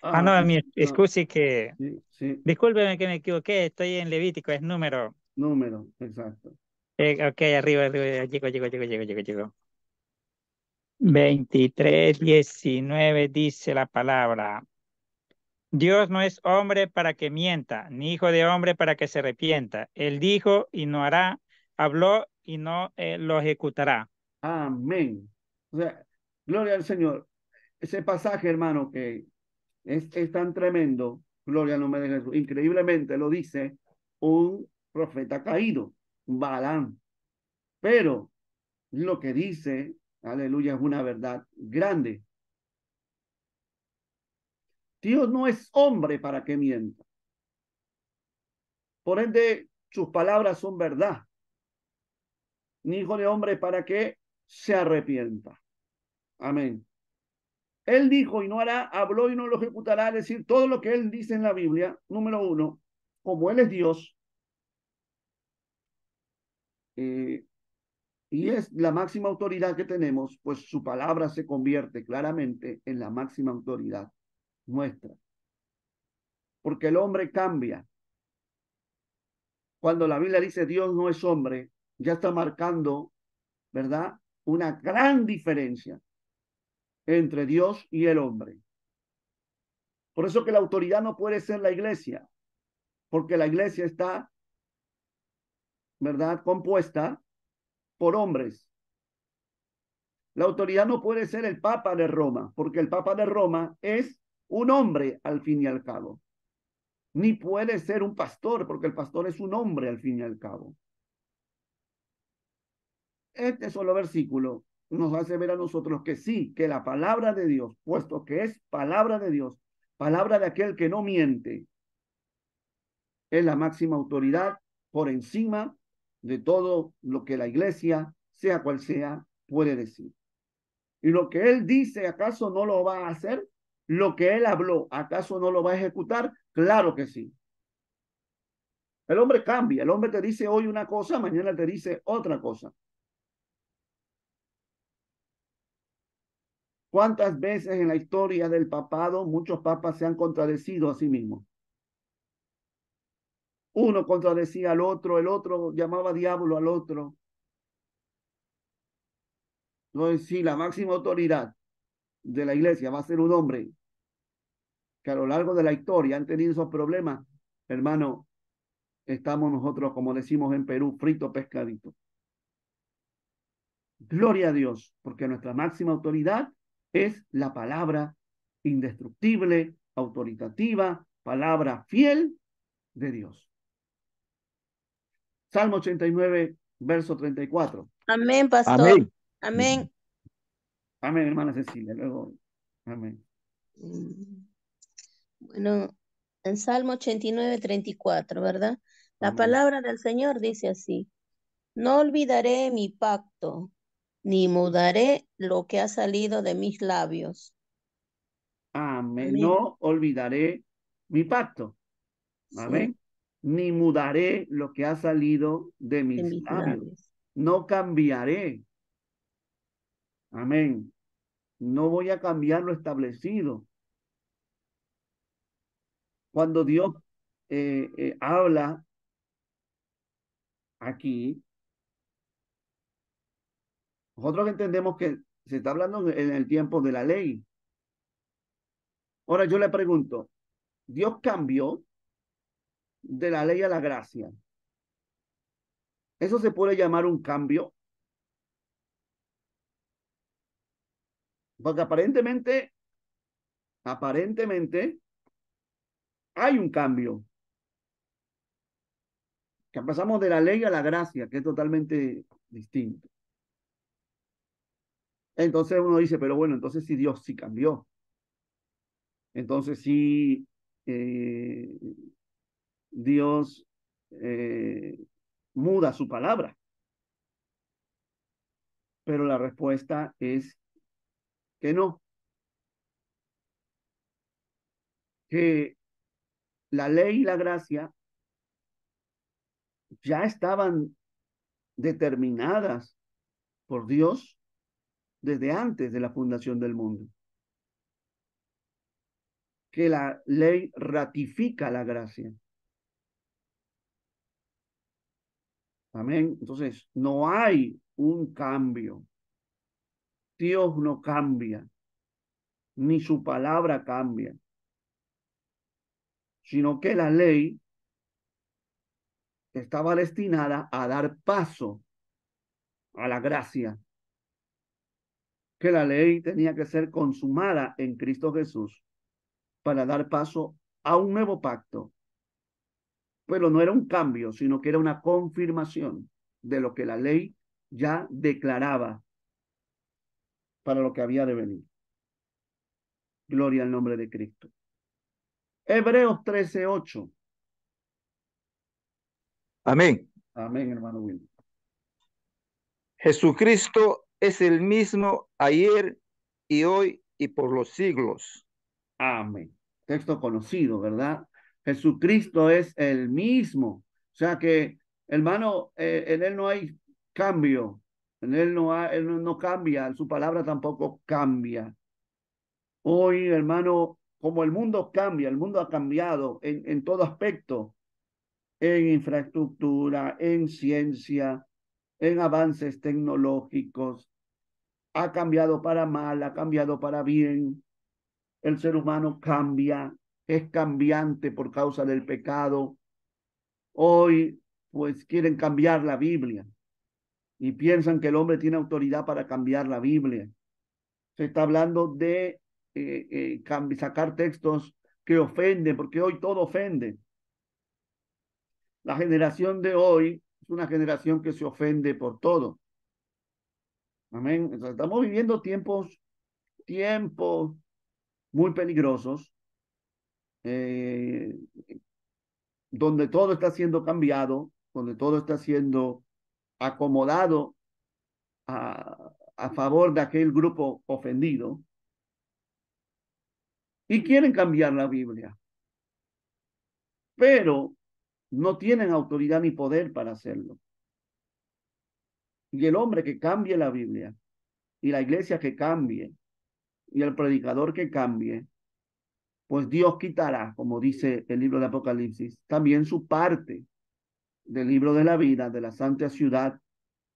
Ah, no, ah, excuse que... Sí, sí. que me equivoqué, estoy en Levítico, es número. Número, exacto. Eh, ok, arriba, arriba, llego, llego, llego, llego, llego, llego. 23, 19 dice la palabra. Dios no es hombre para que mienta, ni hijo de hombre para que se arrepienta. Él dijo y no hará, habló y no eh, lo ejecutará. Amén. O sea, gloria al Señor. Ese pasaje, hermano, que es, es tan tremendo, gloria al nombre de Jesús, increíblemente lo dice un profeta caído, Balán. Pero lo que dice, aleluya, es una verdad grande. Dios no es hombre para que mienta. Por ende, sus palabras son verdad ni hijo de hombre para que se arrepienta. Amén. Él dijo y no hará, habló y no lo ejecutará, es decir, todo lo que él dice en la Biblia, número uno, como él es Dios, eh, y es la máxima autoridad que tenemos, pues su palabra se convierte claramente en la máxima autoridad nuestra. Porque el hombre cambia. Cuando la Biblia dice Dios no es hombre, ya está marcando, ¿verdad? Una gran diferencia entre Dios y el hombre. Por eso que la autoridad no puede ser la iglesia, porque la iglesia está, ¿verdad?, compuesta por hombres. La autoridad no puede ser el Papa de Roma, porque el Papa de Roma es un hombre al fin y al cabo. Ni puede ser un pastor, porque el pastor es un hombre al fin y al cabo. Este solo versículo nos hace ver a nosotros que sí, que la palabra de Dios, puesto que es palabra de Dios, palabra de aquel que no miente, es la máxima autoridad por encima de todo lo que la iglesia, sea cual sea, puede decir. Y lo que él dice, ¿acaso no lo va a hacer? Lo que él habló, ¿acaso no lo va a ejecutar? Claro que sí. El hombre cambia, el hombre te dice hoy una cosa, mañana te dice otra cosa. ¿Cuántas veces en la historia del papado muchos papas se han contradecido a sí mismos? Uno contradecía al otro, el otro llamaba diablo al otro. No es si la máxima autoridad de la iglesia va a ser un hombre que a lo largo de la historia han tenido esos problemas, hermano, estamos nosotros, como decimos en Perú, frito pescadito. Gloria a Dios, porque nuestra máxima autoridad es la palabra indestructible, autoritativa, palabra fiel de Dios. Salmo 89, verso 34. Amén, pastor. Amén. Amén, Amén hermana Cecilia. Luego, amén. Bueno, en Salmo 89, 34, ¿verdad? La palabra del Señor dice así. No olvidaré mi pacto ni mudaré lo que ha salido de mis labios. Amén. No olvidaré mi pacto. Amén. Ni mudaré lo que ha salido de mis, labios. No cambiaré. Amén. No voy a cambiar lo establecido. Cuando Dios eh, eh, habla aquí, nosotros entendemos que se está hablando en el tiempo de la ley. Ahora yo le pregunto, Dios cambió de la ley a la gracia. ¿Eso se puede llamar un cambio? Porque aparentemente, aparentemente, hay un cambio. Que pasamos de la ley a la gracia, que es totalmente distinto. Entonces uno dice, pero bueno, entonces si Dios sí cambió. Entonces si eh, Dios eh, muda su palabra. Pero la respuesta es que no. Que la ley y la gracia ya estaban determinadas por Dios desde antes de la fundación del mundo. Que la ley ratifica la gracia. Amén. Entonces, no hay un cambio. Dios no cambia, ni su palabra cambia, sino que la ley estaba destinada a dar paso a la gracia que la ley tenía que ser consumada en Cristo Jesús para dar paso a un nuevo pacto. Pero no era un cambio, sino que era una confirmación de lo que la ley ya declaraba para lo que había de venir. Gloria al nombre de Cristo. Hebreos 13:8. Amén. Amén, hermano William. Jesucristo es el mismo ayer y hoy y por los siglos. Amén. Texto conocido, ¿verdad? Jesucristo es el mismo. O sea que, hermano, eh, en Él no hay cambio. En Él no, cambia. Su palabra tampoco cambia. Hoy, hermano, como el mundo cambia, el mundo ha cambiado en todo aspecto, en infraestructura, en ciencia, en avances tecnológicos, ha cambiado para mal, ha cambiado para bien. El ser humano cambia, es cambiante por causa del pecado. Hoy, pues quieren cambiar la Biblia y piensan que el hombre tiene autoridad para cambiar la Biblia. Se está hablando de eh, eh, sacar textos que ofenden, porque hoy todo ofende. La generación de hoy una generación que se ofende por todo. Amén. estamos viviendo tiempos, tiempos muy peligrosos, eh, donde todo está siendo cambiado, donde todo está siendo acomodado a, a favor de aquel grupo ofendido y quieren cambiar la Biblia. Pero no tienen autoridad ni poder para hacerlo. Y el hombre que cambie la Biblia, y la iglesia que cambie, y el predicador que cambie, pues Dios quitará, como dice el libro de Apocalipsis, también su parte del libro de la vida, de la santa ciudad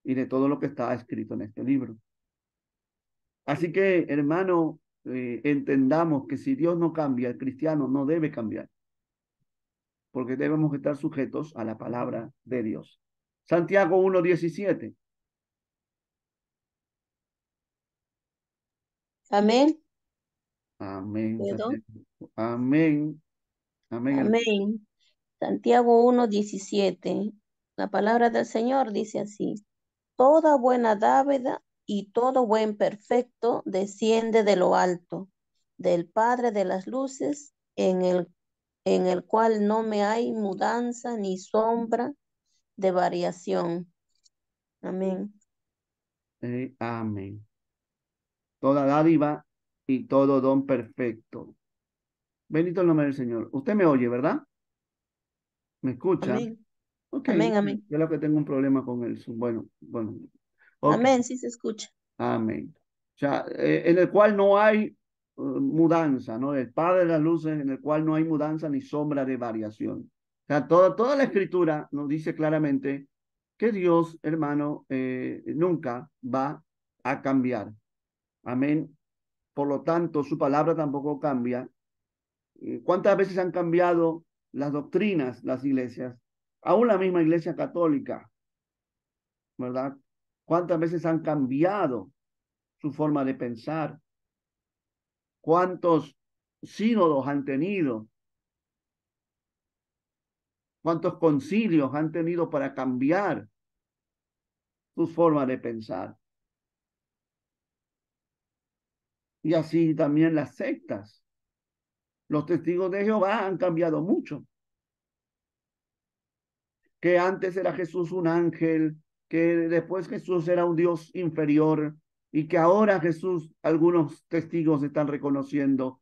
y de todo lo que está escrito en este libro. Así que, hermano, eh, entendamos que si Dios no cambia, el cristiano no debe cambiar porque debemos estar sujetos a la palabra de Dios. Santiago 1.17. Amén. Amén. Amén. Amén. Amén. Santiago 1.17. La palabra del Señor dice así. Toda buena dávida y todo buen perfecto desciende de lo alto, del Padre de las Luces, en el en el cual no me hay mudanza ni sombra de variación. Amén. Eh, amén. Toda dádiva y todo don perfecto. Bendito el nombre del Señor. Usted me oye, ¿verdad? ¿Me escucha? Amén. Okay. Yo lo que tengo un problema con el Bueno, bueno. Amén, sí se escucha. Amén. O sea, eh, en el cual no hay mudanza, ¿no? El Padre de las luces en el cual no hay mudanza ni sombra de variación. O sea, toda, toda la escritura nos dice claramente que Dios, hermano, eh, nunca va a cambiar. Amén. Por lo tanto, su palabra tampoco cambia. Eh, ¿Cuántas veces han cambiado las doctrinas, las iglesias? Aún la misma iglesia católica, ¿verdad? ¿Cuántas veces han cambiado su forma de pensar, cuántos sínodos han tenido, cuántos concilios han tenido para cambiar su forma de pensar. Y así también las sectas. Los testigos de Jehová han cambiado mucho. Que antes era Jesús un ángel, que después Jesús era un Dios inferior, y que ahora Jesús, algunos testigos están reconociendo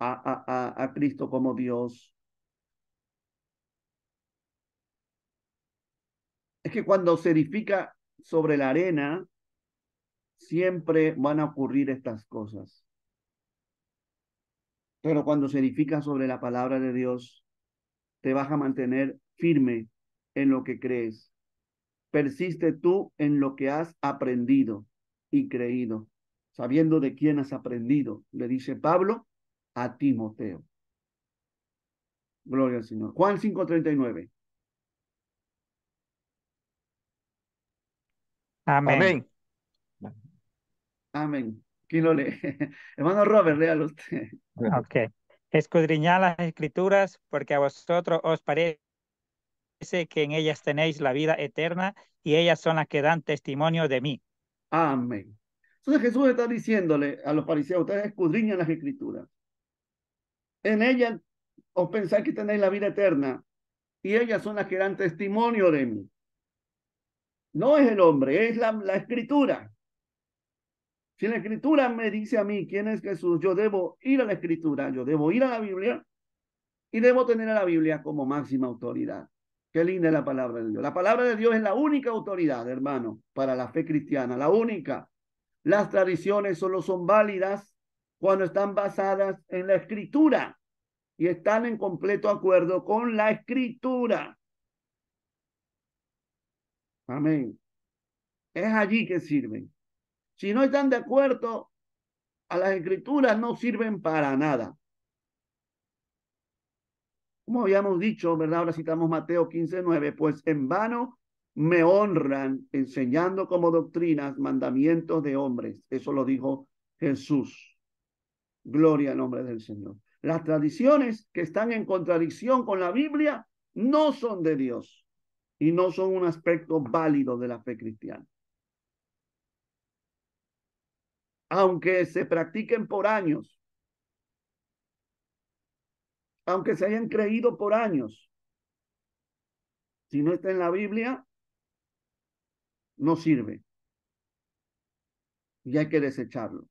a, Cristo como Dios. Es que cuando se edifica sobre la arena, siempre van a ocurrir estas cosas. Pero cuando se edifica sobre la palabra de Dios, te vas a mantener firme en lo que crees. Persiste tú en lo que has aprendido y creído, sabiendo de quién has aprendido, le dice Pablo a Timoteo. Gloria al Señor. Juan 5:39. Amén. Amén. Amén. ¿Quién lo lee? *laughs* Hermano Robert, léalo usted. Ok. Escudriñad las escrituras, porque a vosotros os parece que en ellas tenéis la vida eterna y ellas son las que dan testimonio de mí. Amén. Entonces Jesús está diciéndole a los fariseos, ustedes escudriñan las escrituras. En ellas os pensáis que tenéis la vida eterna y ellas son las que dan testimonio de mí. No es el hombre, es la, la escritura. Si la escritura me dice a mí quién es Jesús, yo debo ir a la escritura, yo debo ir a la Biblia y debo tener a la Biblia como máxima autoridad linda es la palabra de Dios. La palabra de Dios es la única autoridad, hermano, para la fe cristiana, la única. Las tradiciones solo son válidas cuando están basadas en la escritura y están en completo acuerdo con la escritura. Amén. Es allí que sirven. Si no están de acuerdo a las escrituras, no sirven para nada. Como habíamos dicho, ¿verdad? Ahora citamos Mateo 15, 9, pues en vano me honran enseñando como doctrinas mandamientos de hombres. Eso lo dijo Jesús. Gloria al nombre del Señor. Las tradiciones que están en contradicción con la Biblia no son de Dios y no son un aspecto válido de la fe cristiana. Aunque se practiquen por años, aunque se hayan creído por años. Si no está en la Biblia, no sirve. Y hay que desecharlo.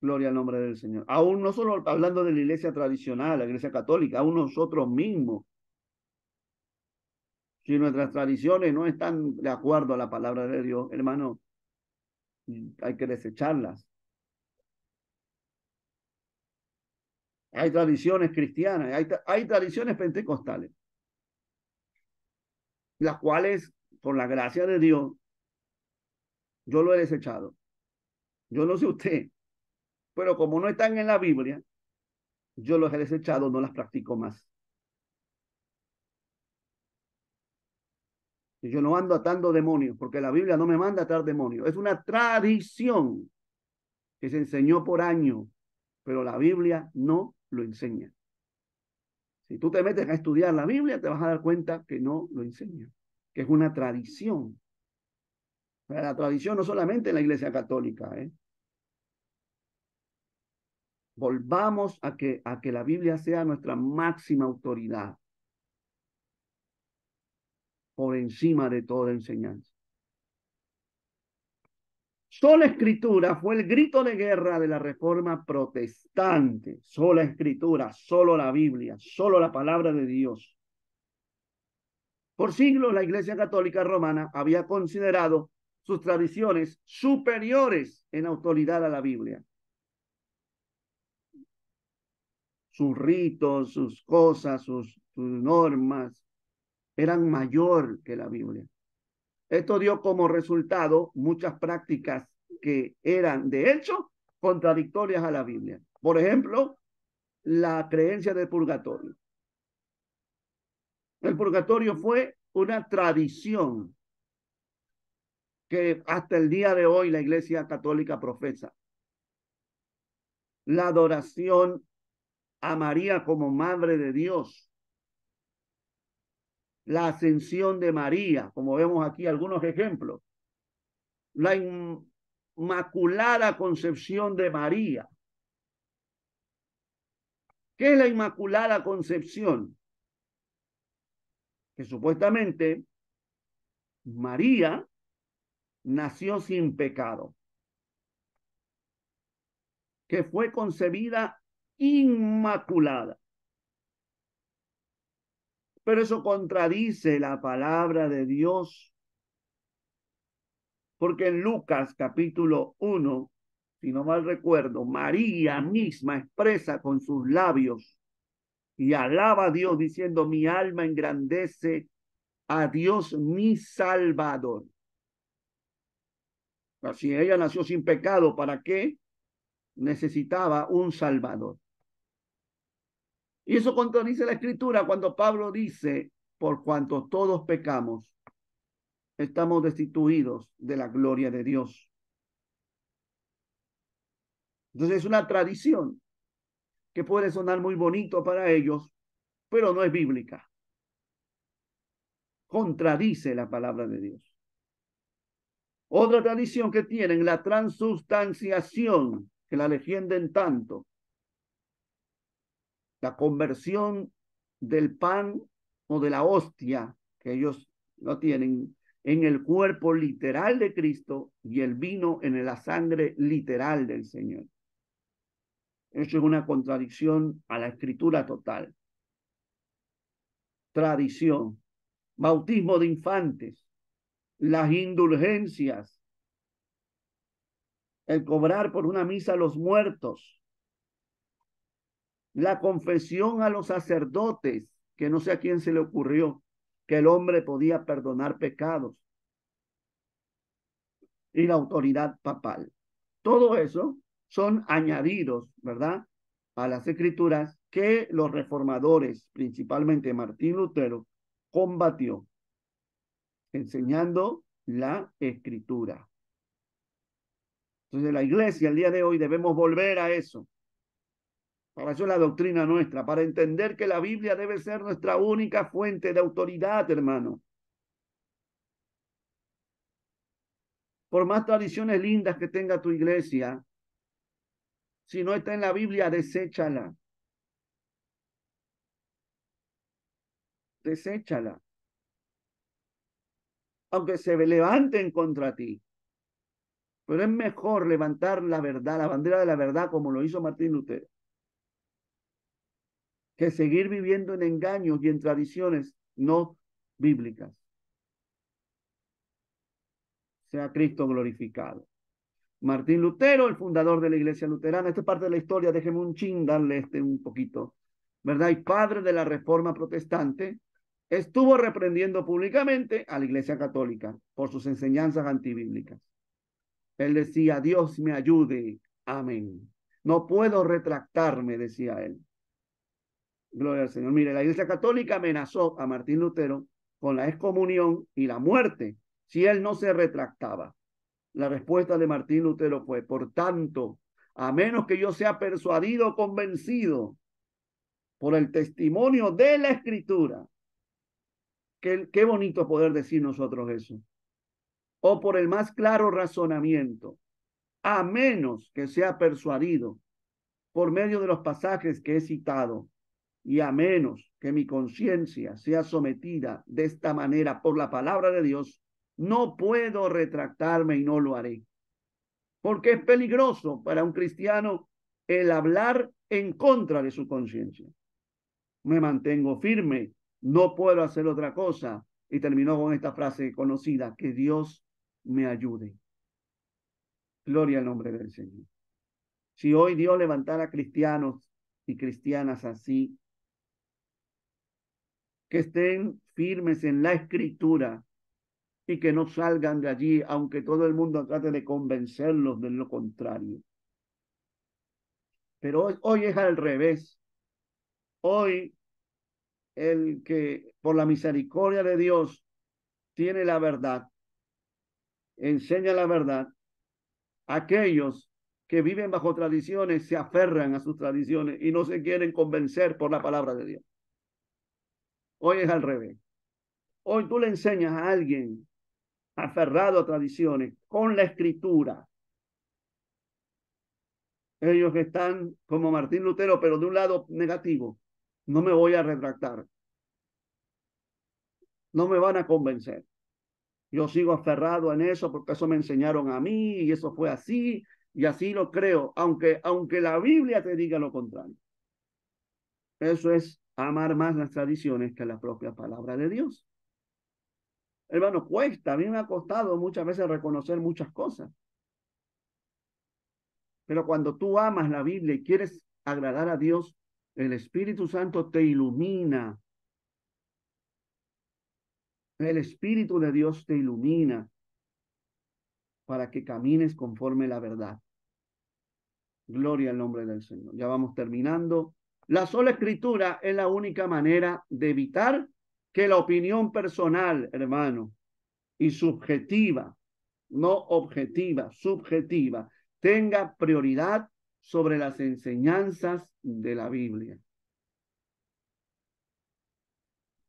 Gloria al nombre del Señor. Aún no solo hablando de la iglesia tradicional, la iglesia católica, aún nosotros mismos. Si nuestras tradiciones no están de acuerdo a la palabra de Dios, hermano, hay que desecharlas. hay tradiciones cristianas, hay, tradiciones pentecostales, las cuales, por la gracia de Dios, yo lo he desechado. Yo no sé usted, pero como no están en la Biblia, yo los he desechado, no las practico más. Y yo no ando atando demonios, porque la Biblia no me manda a atar demonios. Es una tradición que se enseñó por años, pero la Biblia no lo enseña. Si tú te metes a estudiar la Biblia, te vas a dar cuenta que no lo enseña, que es una tradición. la tradición no solamente en la Iglesia Católica. ¿eh? Volvamos a que, a que la Biblia sea nuestra máxima autoridad por encima de toda enseñanza. Sola Escritura fue el grito de guerra de la Reforma protestante. Sola Escritura, solo la Biblia, solo la palabra de Dios. Por siglos la Iglesia Católica Romana había considerado sus tradiciones superiores en autoridad a la Biblia. Sus ritos, sus cosas, sus, normas eran mayor que la Biblia. Esto dio como resultado muchas prácticas que eran, de hecho, contradictorias a la Biblia. Por ejemplo, la creencia del purgatorio. El purgatorio fue una tradición que hasta el día de hoy la Iglesia Católica profesa. La adoración a María como Madre de Dios la ascensión de María, como vemos aquí algunos ejemplos, la inmaculada concepción de María. ¿Qué es la inmaculada concepción? Que supuestamente María nació sin pecado, que fue concebida inmaculada. Pero eso contradice la palabra de Dios. Porque en Lucas capítulo 1, si no mal recuerdo, María misma expresa con sus labios y alaba a Dios diciendo, mi alma engrandece a Dios mi Salvador. Así ella nació sin pecado, ¿para qué? Necesitaba un Salvador. Y eso contradice la escritura cuando Pablo dice, por cuanto todos pecamos, estamos destituidos de la gloria de Dios. Entonces es una tradición que puede sonar muy bonito para ellos, pero no es bíblica. Contradice la palabra de Dios. Otra tradición que tienen, la transustanciación, que la defienden tanto, la conversión del pan o de la hostia que ellos no tienen en el cuerpo literal de Cristo y el vino en la sangre literal del Señor. Eso es una contradicción a la escritura total. Tradición, bautismo de infantes, las indulgencias, el cobrar por una misa a los muertos, la confesión a los sacerdotes, que no sé a quién se le ocurrió que el hombre podía perdonar pecados, y la autoridad papal. Todo eso son añadidos, ¿verdad? A las escrituras que los reformadores, principalmente Martín Lutero, combatió, enseñando la escritura. Entonces la iglesia el día de hoy debemos volver a eso, para eso la doctrina nuestra, para entender que la Biblia debe ser nuestra única fuente de autoridad, hermano. Por más tradiciones lindas que tenga tu iglesia, si no está en la Biblia, deséchala. Deséchala. Aunque se levanten contra ti. Pero es mejor levantar la verdad, la bandera de la verdad, como lo hizo Martín Lutero que seguir viviendo en engaños y en tradiciones no bíblicas. Sea Cristo glorificado. Martín Lutero, el fundador de la iglesia luterana, esta parte de la historia, déjeme un chingarle darle este un poquito, ¿verdad? Y padre de la reforma protestante, estuvo reprendiendo públicamente a la iglesia católica por sus enseñanzas antibíblicas. Él decía, Dios me ayude, amén. No puedo retractarme, decía él. Gloria al Señor. Mire, la Iglesia Católica amenazó a Martín Lutero con la excomunión y la muerte si él no se retractaba. La respuesta de Martín Lutero fue, por tanto, a menos que yo sea persuadido o convencido por el testimonio de la escritura, qué, qué bonito poder decir nosotros eso, o por el más claro razonamiento, a menos que sea persuadido por medio de los pasajes que he citado y a menos que mi conciencia sea sometida de esta manera por la palabra de Dios, no puedo retractarme y no lo haré. Porque es peligroso para un cristiano el hablar en contra de su conciencia. Me mantengo firme, no puedo hacer otra cosa. Y terminó con esta frase conocida, que Dios me ayude. Gloria al nombre del Señor. Si hoy Dios levantara cristianos y cristianas así, que estén firmes en la escritura y que no salgan de allí, aunque todo el mundo trate de convencerlos de lo contrario. Pero hoy, hoy es al revés. Hoy el que por la misericordia de Dios tiene la verdad, enseña la verdad, aquellos que viven bajo tradiciones se aferran a sus tradiciones y no se quieren convencer por la palabra de Dios. Hoy es al revés. Hoy tú le enseñas a alguien aferrado a tradiciones con la escritura. Ellos están como Martín Lutero, pero de un lado negativo. No me voy a retractar. No me van a convencer. Yo sigo aferrado en eso porque eso me enseñaron a mí y eso fue así y así lo creo, aunque, aunque la Biblia te diga lo contrario. Eso es amar más las tradiciones que la propia palabra de Dios. Hermano, cuesta, a mí me ha costado muchas veces reconocer muchas cosas. Pero cuando tú amas la Biblia y quieres agradar a Dios, el Espíritu Santo te ilumina. El Espíritu de Dios te ilumina para que camines conforme la verdad. Gloria al nombre del Señor. Ya vamos terminando. La sola escritura es la única manera de evitar que la opinión personal, hermano, y subjetiva, no objetiva, subjetiva, tenga prioridad sobre las enseñanzas de la Biblia.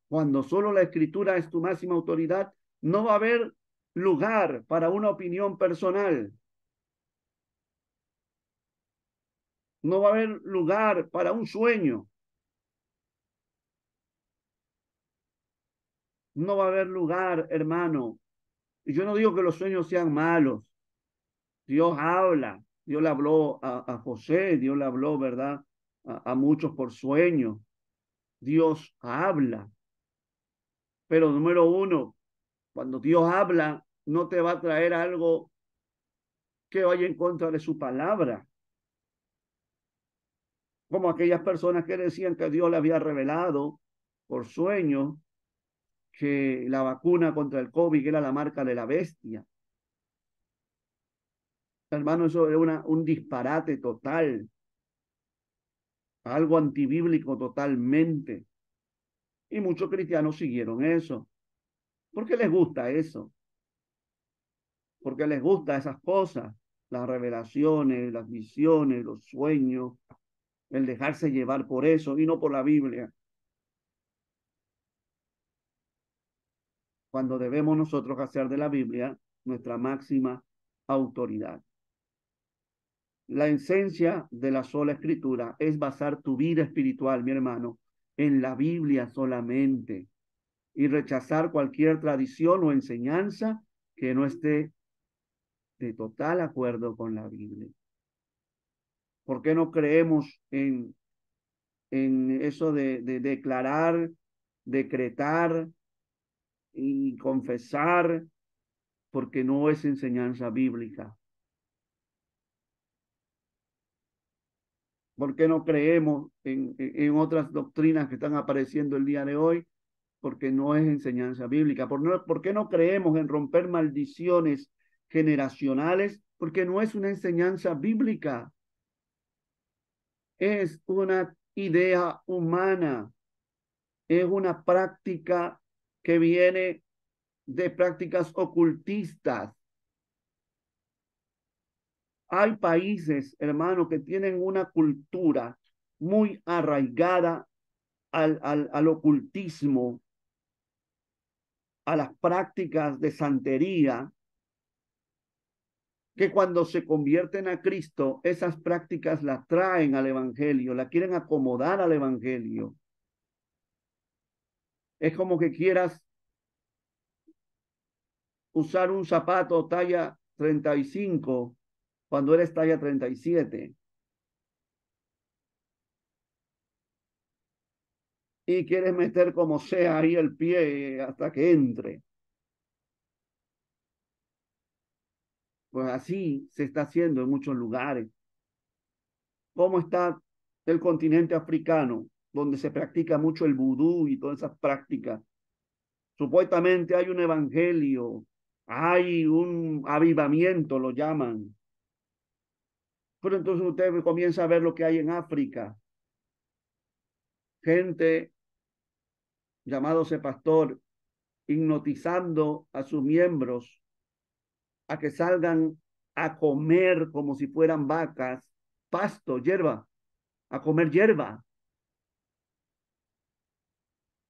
Cuando solo la escritura es tu máxima autoridad, no va a haber lugar para una opinión personal. No va a haber lugar para un sueño. No va a haber lugar, hermano. Y yo no digo que los sueños sean malos. Dios habla. Dios le habló a, José, Dios le habló, ¿verdad? A, muchos por sueño Dios habla. Pero número uno, cuando Dios habla, no te va a traer algo que vaya en contra de su palabra como aquellas personas que decían que Dios le había revelado por sueño que la vacuna contra el COVID era la marca de la bestia. Hermano, eso es una, un disparate total, algo antibíblico totalmente. Y muchos cristianos siguieron eso, ¿Por qué les gusta eso, porque les gusta esas cosas, las revelaciones, las visiones, los sueños, el dejarse llevar por eso y no por la Biblia. Cuando debemos nosotros hacer de la Biblia nuestra máxima autoridad. La esencia de la sola escritura es basar tu vida espiritual, mi hermano, en la Biblia solamente y rechazar cualquier tradición o enseñanza que no esté de total acuerdo con la Biblia. ¿Por qué no creemos en, en eso de, declarar, decretar y confesar? Porque no es enseñanza bíblica. ¿Por qué no creemos en, en, otras doctrinas que están apareciendo el día de hoy? Porque no es enseñanza bíblica. ¿Por qué no creemos en romper maldiciones generacionales? Porque no es una enseñanza bíblica es una idea humana, es una práctica que viene de prácticas ocultistas. Hay países, hermano, que tienen una cultura muy arraigada al, al, al ocultismo, a las prácticas de santería, que cuando se convierten a Cristo, esas prácticas las traen al Evangelio, la quieren acomodar al Evangelio. Es como que quieras usar un zapato talla 35 cuando eres talla 37. Y quieres meter como sea ahí el pie hasta que entre. Pues así se está haciendo en muchos lugares. ¿Cómo está el continente africano, donde se practica mucho el vudú y todas esas prácticas? Supuestamente hay un evangelio, hay un avivamiento, lo llaman. Pero entonces usted comienza a ver lo que hay en África. Gente llamándose pastor, hipnotizando a sus miembros a que salgan a comer como si fueran vacas, pasto, hierba, a comer hierba.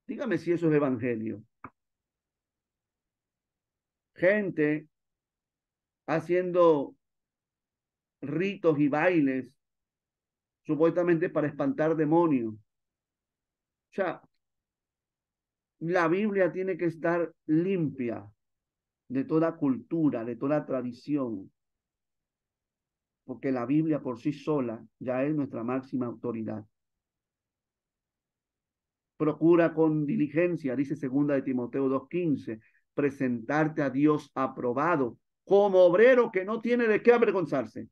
Dígame si eso es evangelio. Gente haciendo ritos y bailes, supuestamente para espantar demonios. O la Biblia tiene que estar limpia de toda cultura, de toda tradición, porque la Biblia por sí sola ya es nuestra máxima autoridad. Procura con diligencia, dice segunda de Timoteo 2:15, presentarte a Dios aprobado como obrero que no tiene de qué avergonzarse,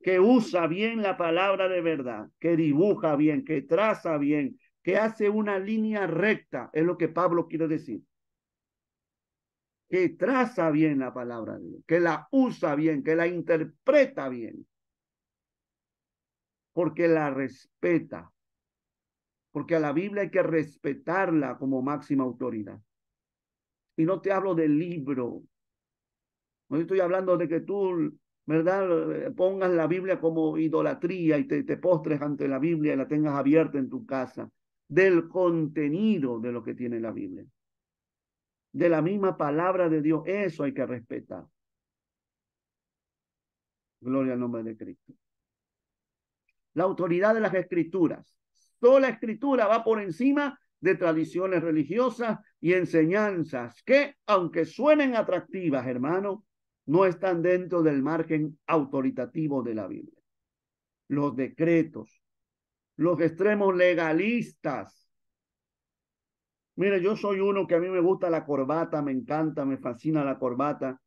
que usa bien la palabra de verdad, que dibuja bien, que traza bien, que hace una línea recta, es lo que Pablo quiere decir que traza bien la palabra de Dios, que la usa bien, que la interpreta bien, porque la respeta, porque a la Biblia hay que respetarla como máxima autoridad. Y no te hablo del libro, no estoy hablando de que tú, ¿verdad?, pongas la Biblia como idolatría y te postres ante la Biblia y la tengas abierta en tu casa, del contenido de lo que tiene la Biblia de la misma palabra de Dios. Eso hay que respetar. Gloria al nombre de Cristo. La autoridad de las escrituras. Toda la escritura va por encima de tradiciones religiosas y enseñanzas que, aunque suenen atractivas, hermano, no están dentro del margen autoritativo de la Biblia. Los decretos, los extremos legalistas, Mire, yo soy uno que a mí me gusta la corbata, me encanta, me fascina la corbata.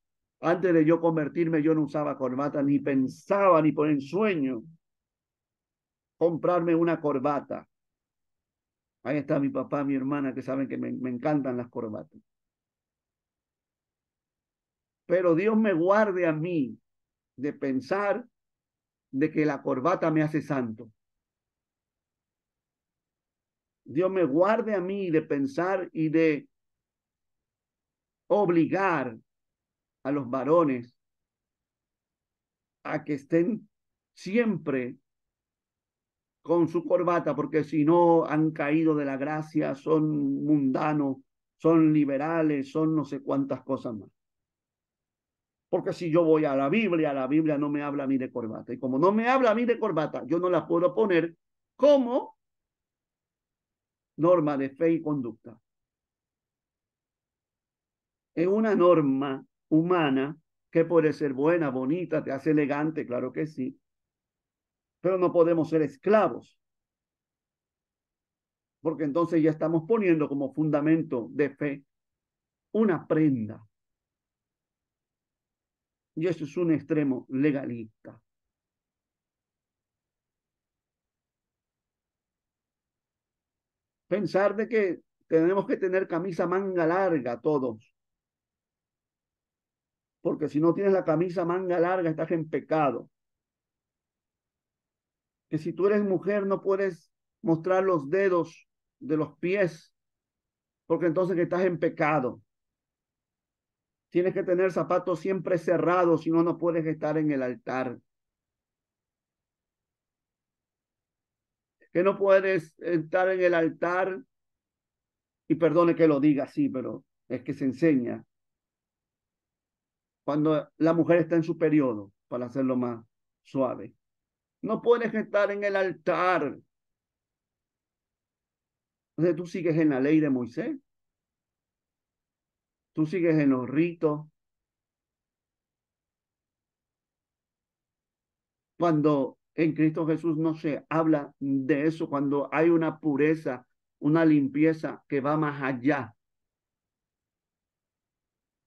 Antes de yo convertirme, yo no usaba corbata, ni pensaba, ni por ensueño comprarme una corbata. Ahí está mi papá, mi hermana, que saben que me, me encantan las corbatas. Pero Dios me guarde a mí de pensar de que la corbata me hace santo. Dios me guarde a mí de pensar y de obligar a los varones a que estén siempre con su corbata, porque si no han caído de la gracia, son mundanos, son liberales, son no sé cuántas cosas más. Porque si yo voy a la Biblia, la Biblia no me habla a mí de corbata. Y como no me habla a mí de corbata, yo no la puedo poner. ¿Cómo? norma de fe y conducta. Es una norma humana que puede ser buena, bonita, te hace elegante, claro que sí, pero no podemos ser esclavos, porque entonces ya estamos poniendo como fundamento de fe una prenda. Y eso es un extremo legalista. pensar de que tenemos que tener camisa manga larga todos. Porque si no tienes la camisa manga larga, estás en pecado. Que si tú eres mujer, no puedes mostrar los dedos de los pies, porque entonces estás en pecado. Tienes que tener zapatos siempre cerrados, si no, no puedes estar en el altar. que no puedes estar en el altar. Y perdone que lo diga así, pero es que se enseña. Cuando la mujer está en su periodo, para hacerlo más suave. No puedes estar en el altar. Entonces tú sigues en la ley de Moisés. Tú sigues en los ritos. Cuando en Cristo Jesús no se habla de eso cuando hay una pureza, una limpieza que va más allá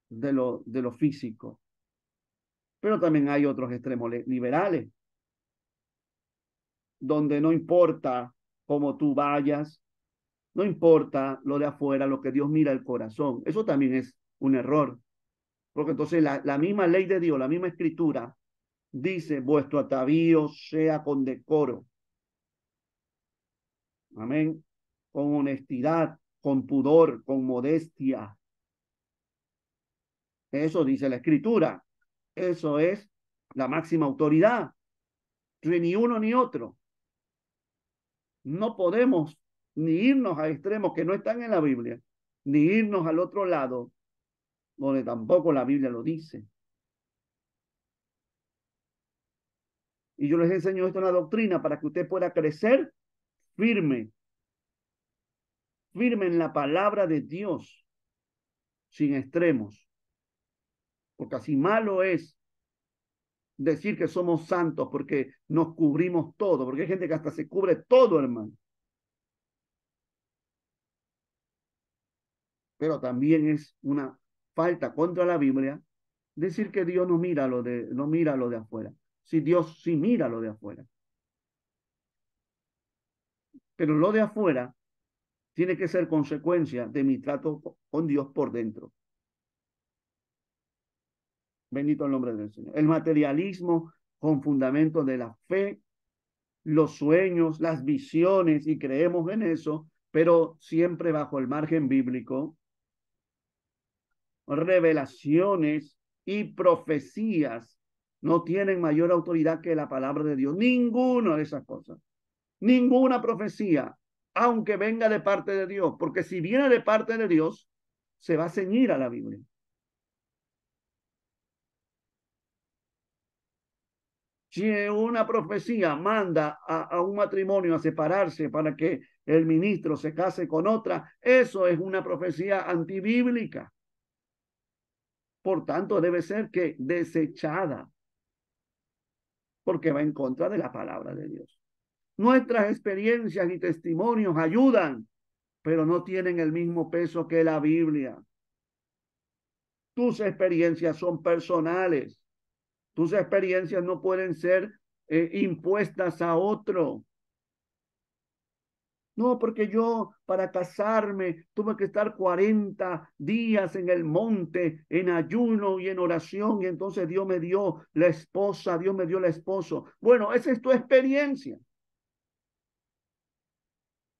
de lo, de lo físico. Pero también hay otros extremos liberales, donde no importa cómo tú vayas, no importa lo de afuera, lo que Dios mira el corazón. Eso también es un error, porque entonces la, la misma ley de Dios, la misma escritura, dice, vuestro atavío sea con decoro. Amén. Con honestidad, con pudor, con modestia. Eso dice la escritura. Eso es la máxima autoridad. Ni uno ni otro. No podemos ni irnos a extremos que no están en la Biblia, ni irnos al otro lado, donde tampoco la Biblia lo dice. Y yo les enseño esto en doctrina para que usted pueda crecer firme, firme en la palabra de Dios, sin extremos. Porque así malo es decir que somos santos porque nos cubrimos todo, porque hay gente que hasta se cubre todo, hermano. Pero también es una falta contra la Biblia decir que Dios no mira lo de, no mira lo de afuera si Dios sí mira lo de afuera. Pero lo de afuera tiene que ser consecuencia de mi trato con Dios por dentro. Bendito el nombre del Señor. El materialismo con fundamento de la fe, los sueños, las visiones, y creemos en eso, pero siempre bajo el margen bíblico, revelaciones y profecías no tienen mayor autoridad que la palabra de Dios. Ninguna de esas cosas. Ninguna profecía, aunque venga de parte de Dios, porque si viene de parte de Dios, se va a ceñir a la Biblia. Si una profecía manda a, a, un matrimonio a separarse para que el ministro se case con otra, eso es una profecía antibíblica. Por tanto, debe ser que desechada porque va en contra de la palabra de Dios. Nuestras experiencias y testimonios ayudan, pero no tienen el mismo peso que la Biblia. Tus experiencias son personales. Tus experiencias no pueden ser eh, impuestas a otro. No, porque yo para casarme tuve que estar 40 días en el monte, en ayuno y en oración, y entonces Dios me dio la esposa, Dios me dio el esposo. Bueno, esa es tu experiencia.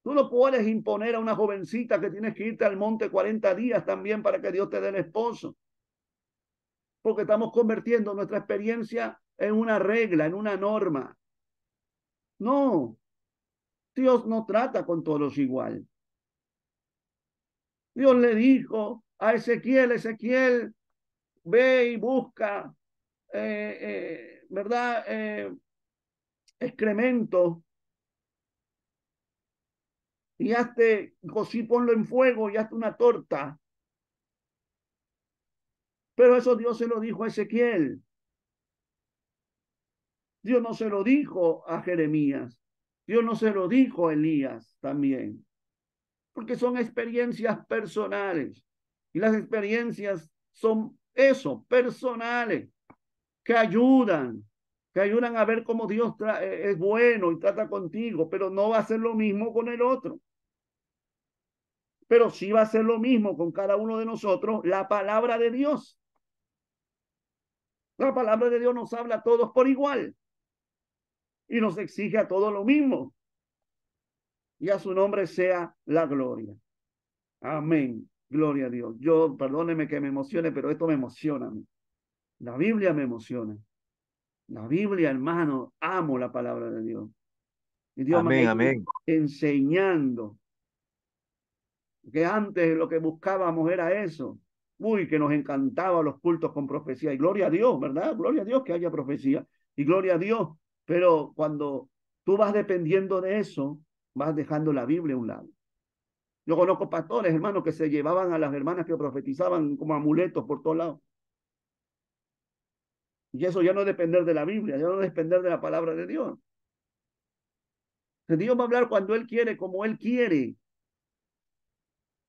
Tú no puedes imponer a una jovencita que tienes que irte al monte 40 días también para que Dios te dé el esposo. Porque estamos convirtiendo nuestra experiencia en una regla, en una norma. No, Dios no trata con todos igual. Dios le dijo a Ezequiel, Ezequiel, ve y busca, eh, eh, ¿verdad? Eh, excremento. Y hazte, Josí ponlo en fuego y hazte una torta. Pero eso Dios se lo dijo a Ezequiel. Dios no se lo dijo a Jeremías. Dios no se lo dijo a Elías también, porque son experiencias personales. Y las experiencias son eso, personales, que ayudan, que ayudan a ver cómo Dios eh, es bueno y trata contigo, pero no va a ser lo mismo con el otro. Pero sí va a ser lo mismo con cada uno de nosotros, la palabra de Dios. La palabra de Dios nos habla a todos por igual y nos exige a todos lo mismo. Y a su nombre sea la gloria. Amén. Gloria a Dios. Yo, perdóneme que me emocione, pero esto me emociona mí. La Biblia me emociona. La Biblia, hermano, amo la palabra de Dios. Y Dios amén, amén. enseñando. Que antes lo que buscábamos era eso. Uy, que nos encantaba los cultos con profecía. Y gloria a Dios, ¿verdad? Gloria a Dios que haya profecía. Y gloria a Dios pero cuando tú vas dependiendo de eso, vas dejando la Biblia a un lado. Yo conozco pastores, hermanos, que se llevaban a las hermanas que profetizaban como amuletos por todos lados. Y eso ya no es depender de la Biblia, ya no depender de la palabra de Dios. Dios va a hablar cuando Él quiere, como Él quiere.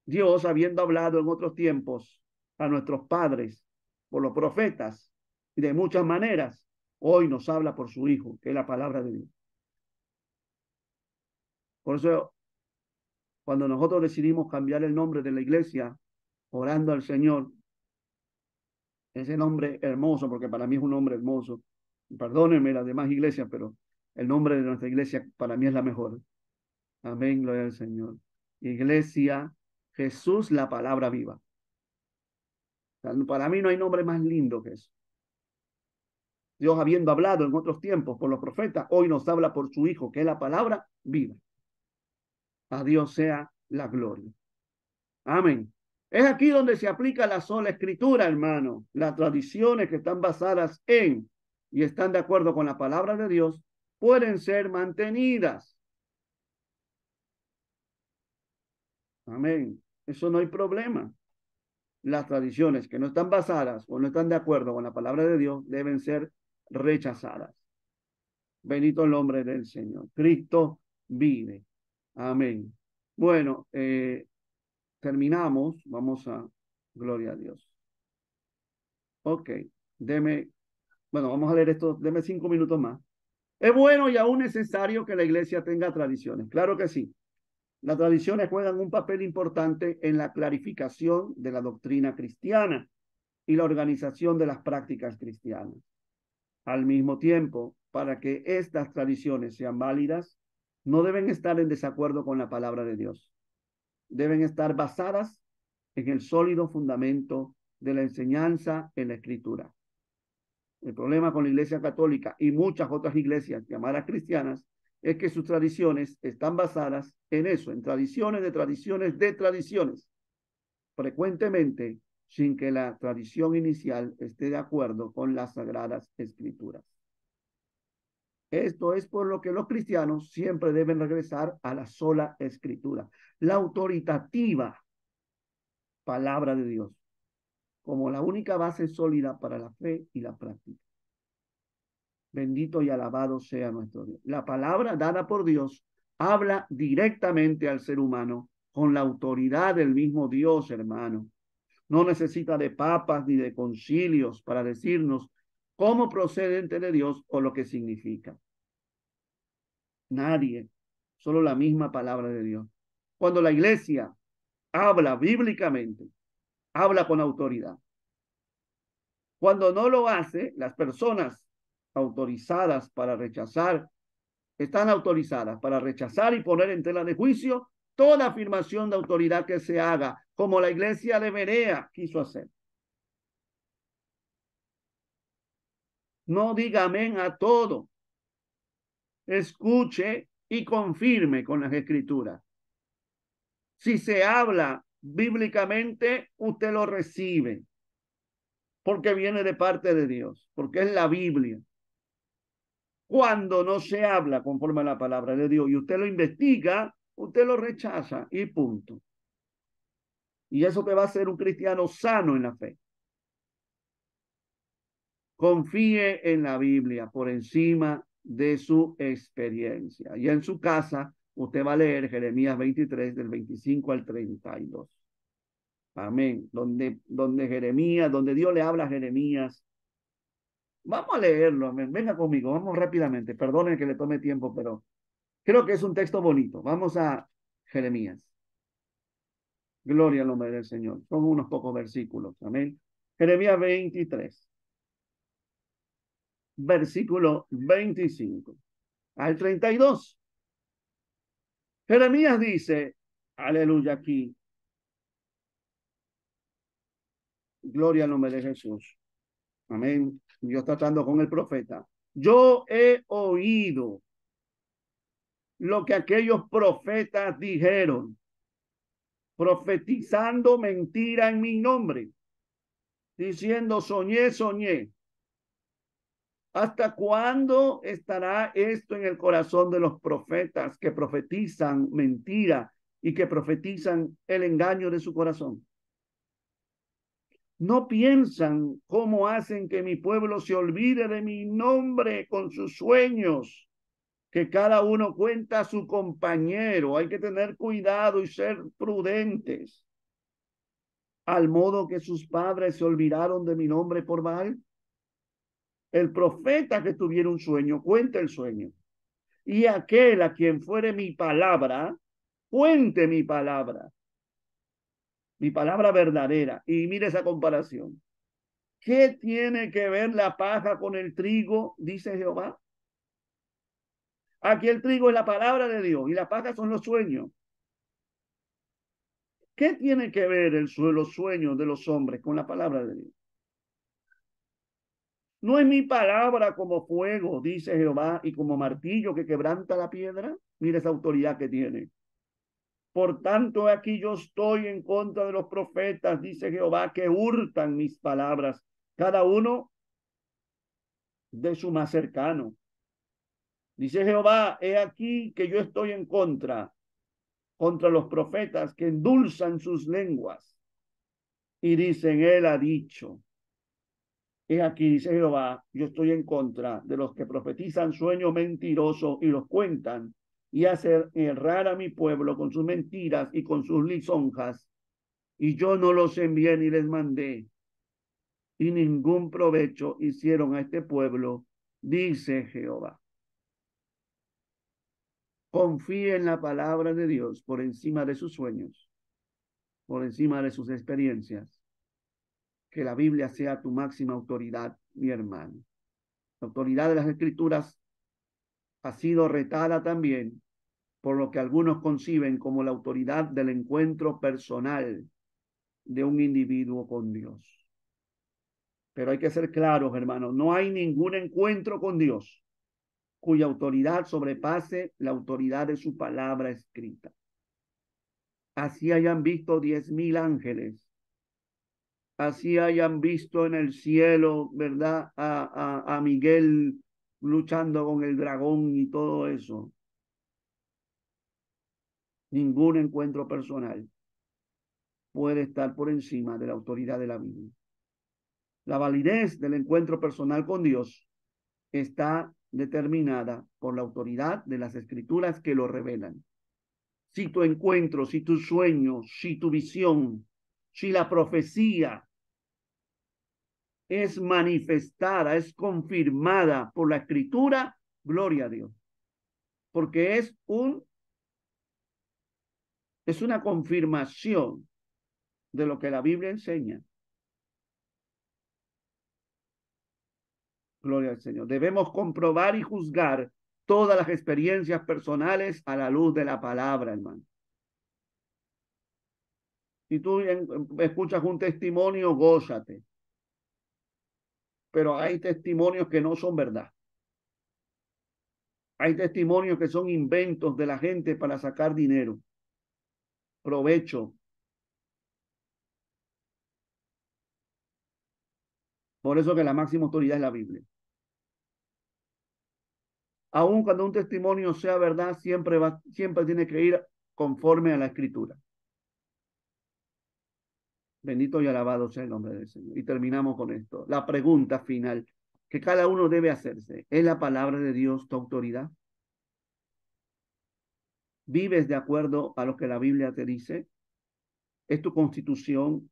Dios, habiendo hablado en otros tiempos a nuestros padres, por los profetas, y de muchas maneras, hoy nos habla por su Hijo, que es la palabra de Dios. Por eso, cuando nosotros decidimos cambiar el nombre de la iglesia, orando al Señor, ese nombre hermoso, porque para mí es un nombre hermoso, perdónenme las demás iglesias, pero el nombre de nuestra iglesia para mí es la mejor. Amén, gloria al Señor. Iglesia, Jesús, la palabra viva. Para mí no hay nombre más lindo que eso. Dios habiendo hablado en otros tiempos por los profetas, hoy nos habla por su Hijo, que es la palabra viva. A Dios sea la gloria. Amén. Es aquí donde se aplica la sola escritura, hermano. Las tradiciones que están basadas en y están de acuerdo con la palabra de Dios pueden ser mantenidas. Amén. Eso no hay problema. Las tradiciones que no están basadas o no están de acuerdo con la palabra de Dios deben ser rechazadas. Bendito el nombre del Señor. Cristo vive. Amén. Bueno, eh, terminamos. Vamos a, gloria a Dios. Ok, deme, bueno, vamos a leer esto, deme cinco minutos más. Es bueno y aún necesario que la iglesia tenga tradiciones. Claro que sí. Las tradiciones juegan un papel importante en la clarificación de la doctrina cristiana y la organización de las prácticas cristianas. Al mismo tiempo, para que estas tradiciones sean válidas, no deben estar en desacuerdo con la palabra de Dios. Deben estar basadas en el sólido fundamento de la enseñanza en la escritura. El problema con la Iglesia Católica y muchas otras iglesias llamadas cristianas es que sus tradiciones están basadas en eso, en tradiciones de tradiciones de tradiciones, frecuentemente sin que la tradición inicial esté de acuerdo con las sagradas escrituras. Esto es por lo que los cristianos siempre deben regresar a la sola escritura, la autoritativa palabra de Dios, como la única base sólida para la fe y la práctica. Bendito y alabado sea nuestro Dios. La palabra dada por Dios habla directamente al ser humano con la autoridad del mismo Dios, hermano. No necesita de papas ni de concilios para decirnos cómo procedente de Dios o lo que significa. Nadie, solo la misma palabra de Dios. Cuando la iglesia habla bíblicamente, habla con autoridad. Cuando no lo hace, las personas autorizadas para rechazar, están autorizadas para rechazar y poner en tela de juicio toda afirmación de autoridad que se haga como la iglesia de Berea quiso hacer. No diga amén a todo. Escuche y confirme con las escrituras. Si se habla bíblicamente, usted lo recibe porque viene de parte de Dios, porque es la Biblia. Cuando no se habla conforme a la palabra de Dios y usted lo investiga, usted lo rechaza y punto. Y eso te va a hacer un cristiano sano en la fe. Confíe en la Biblia por encima de su experiencia. Y en su casa, usted va a leer Jeremías 23 del 25 al 32. Amén. Donde, donde Jeremías, donde Dios le habla a Jeremías. Vamos a leerlo. Venga conmigo, vamos rápidamente. Perdone que le tome tiempo, pero creo que es un texto bonito. Vamos a Jeremías. Gloria al nombre del Señor. Son unos pocos versículos. Amén. Jeremías 23. Versículo 25 al 32. Jeremías dice, aleluya aquí. Gloria al nombre de Jesús. Amén. Dios tratando con el profeta. Yo he oído lo que aquellos profetas dijeron profetizando mentira en mi nombre, diciendo, soñé, soñé. ¿Hasta cuándo estará esto en el corazón de los profetas que profetizan mentira y que profetizan el engaño de su corazón? No piensan cómo hacen que mi pueblo se olvide de mi nombre con sus sueños que cada uno cuenta a su compañero. Hay que tener cuidado y ser prudentes. Al modo que sus padres se olvidaron de mi nombre por mal. El profeta que tuviera un sueño, cuenta el sueño. Y aquel a quien fuere mi palabra, cuente mi palabra. Mi palabra verdadera. Y mire esa comparación. ¿Qué tiene que ver la paja con el trigo? Dice Jehová. Aquí el trigo es la palabra de Dios y la paja son los sueños. ¿Qué tiene que ver el, los sueños de los hombres con la palabra de Dios? No es mi palabra como fuego, dice Jehová, y como martillo que quebranta la piedra. Mira esa autoridad que tiene. Por tanto, aquí yo estoy en contra de los profetas, dice Jehová, que hurtan mis palabras, cada uno de su más cercano. Dice Jehová, he aquí que yo estoy en contra, contra los profetas que endulzan sus lenguas. Y dicen, él ha dicho. He aquí, dice Jehová, yo estoy en contra de los que profetizan sueño mentiroso y los cuentan y hacen errar a mi pueblo con sus mentiras y con sus lisonjas. Y yo no los envié ni les mandé. Y ningún provecho hicieron a este pueblo, dice Jehová. Confíe en la palabra de Dios por encima de sus sueños, por encima de sus experiencias. Que la Biblia sea tu máxima autoridad, mi hermano. La autoridad de las escrituras ha sido retada también por lo que algunos conciben como la autoridad del encuentro personal de un individuo con Dios. Pero hay que ser claros, hermano, no hay ningún encuentro con Dios cuya autoridad sobrepase la autoridad de su palabra escrita. Así hayan visto diez mil ángeles, así hayan visto en el cielo, ¿verdad? A, a, a Miguel luchando con el dragón y todo eso. Ningún encuentro personal puede estar por encima de la autoridad de la Biblia. La validez del encuentro personal con Dios está determinada por la autoridad de las escrituras que lo revelan. Si tu encuentro, si tu sueño, si tu visión, si la profecía es manifestada, es confirmada por la escritura, gloria a Dios. Porque es un es una confirmación de lo que la Biblia enseña. Gloria al Señor. Debemos comprobar y juzgar todas las experiencias personales a la luz de la palabra, hermano. Si tú escuchas un testimonio, gózate. Pero hay testimonios que no son verdad. Hay testimonios que son inventos de la gente para sacar dinero, provecho, Por eso que la máxima autoridad es la Biblia. Aun cuando un testimonio sea verdad, siempre, va, siempre tiene que ir conforme a la escritura. Bendito y alabado sea el nombre del Señor. Y terminamos con esto. La pregunta final que cada uno debe hacerse. ¿Es la palabra de Dios tu autoridad? ¿Vives de acuerdo a lo que la Biblia te dice? ¿Es tu constitución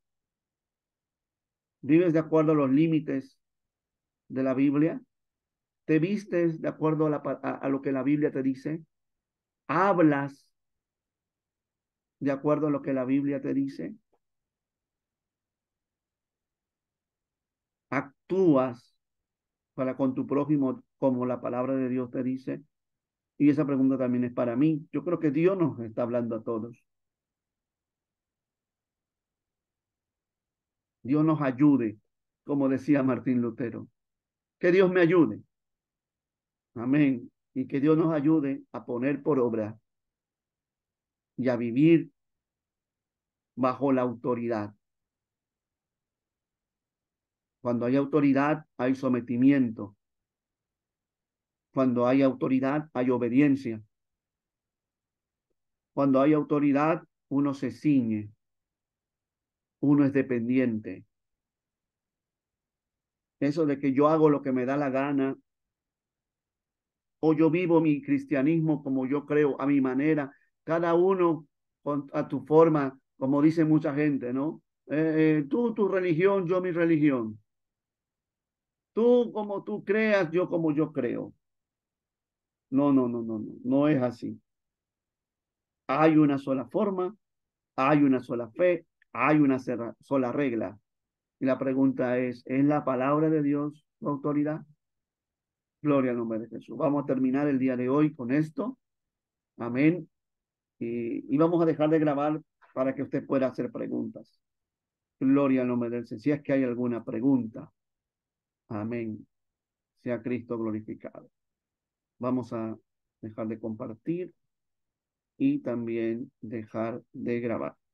vives de acuerdo a los límites de la Biblia, te vistes de acuerdo a, a, lo que la Biblia te dice, hablas de acuerdo a lo que la Biblia te dice, actúas para con tu prójimo como la palabra de Dios te dice. Y esa pregunta también es para mí. Yo creo que Dios nos está hablando a todos. Dios nos ayude, como decía Martín Lutero. Que Dios me ayude. Amén. Y que Dios nos ayude a poner por obra y a vivir bajo la autoridad. Cuando hay autoridad, hay sometimiento. Cuando hay autoridad, hay obediencia. Cuando hay autoridad, uno se ciñe uno es dependiente. Eso de que yo hago lo que me da la gana, o yo vivo mi cristianismo como yo creo, a mi manera, cada uno a tu forma, como dice mucha gente, ¿no? Eh, eh, tú tu religión, yo mi religión. Tú como tú creas, yo como yo creo. No, no, no, no, no, no es así. Hay una sola forma, hay una sola fe, hay una sola regla. Y la pregunta es, ¿es la palabra de Dios su autoridad? Gloria al nombre de Jesús. Vamos a terminar el día de hoy con esto. Amén. Y, y vamos a dejar de grabar para que usted pueda hacer preguntas. Gloria al nombre del Señor. Si es que hay alguna pregunta. Amén. Sea Cristo glorificado. Vamos a dejar de compartir y también dejar de grabar.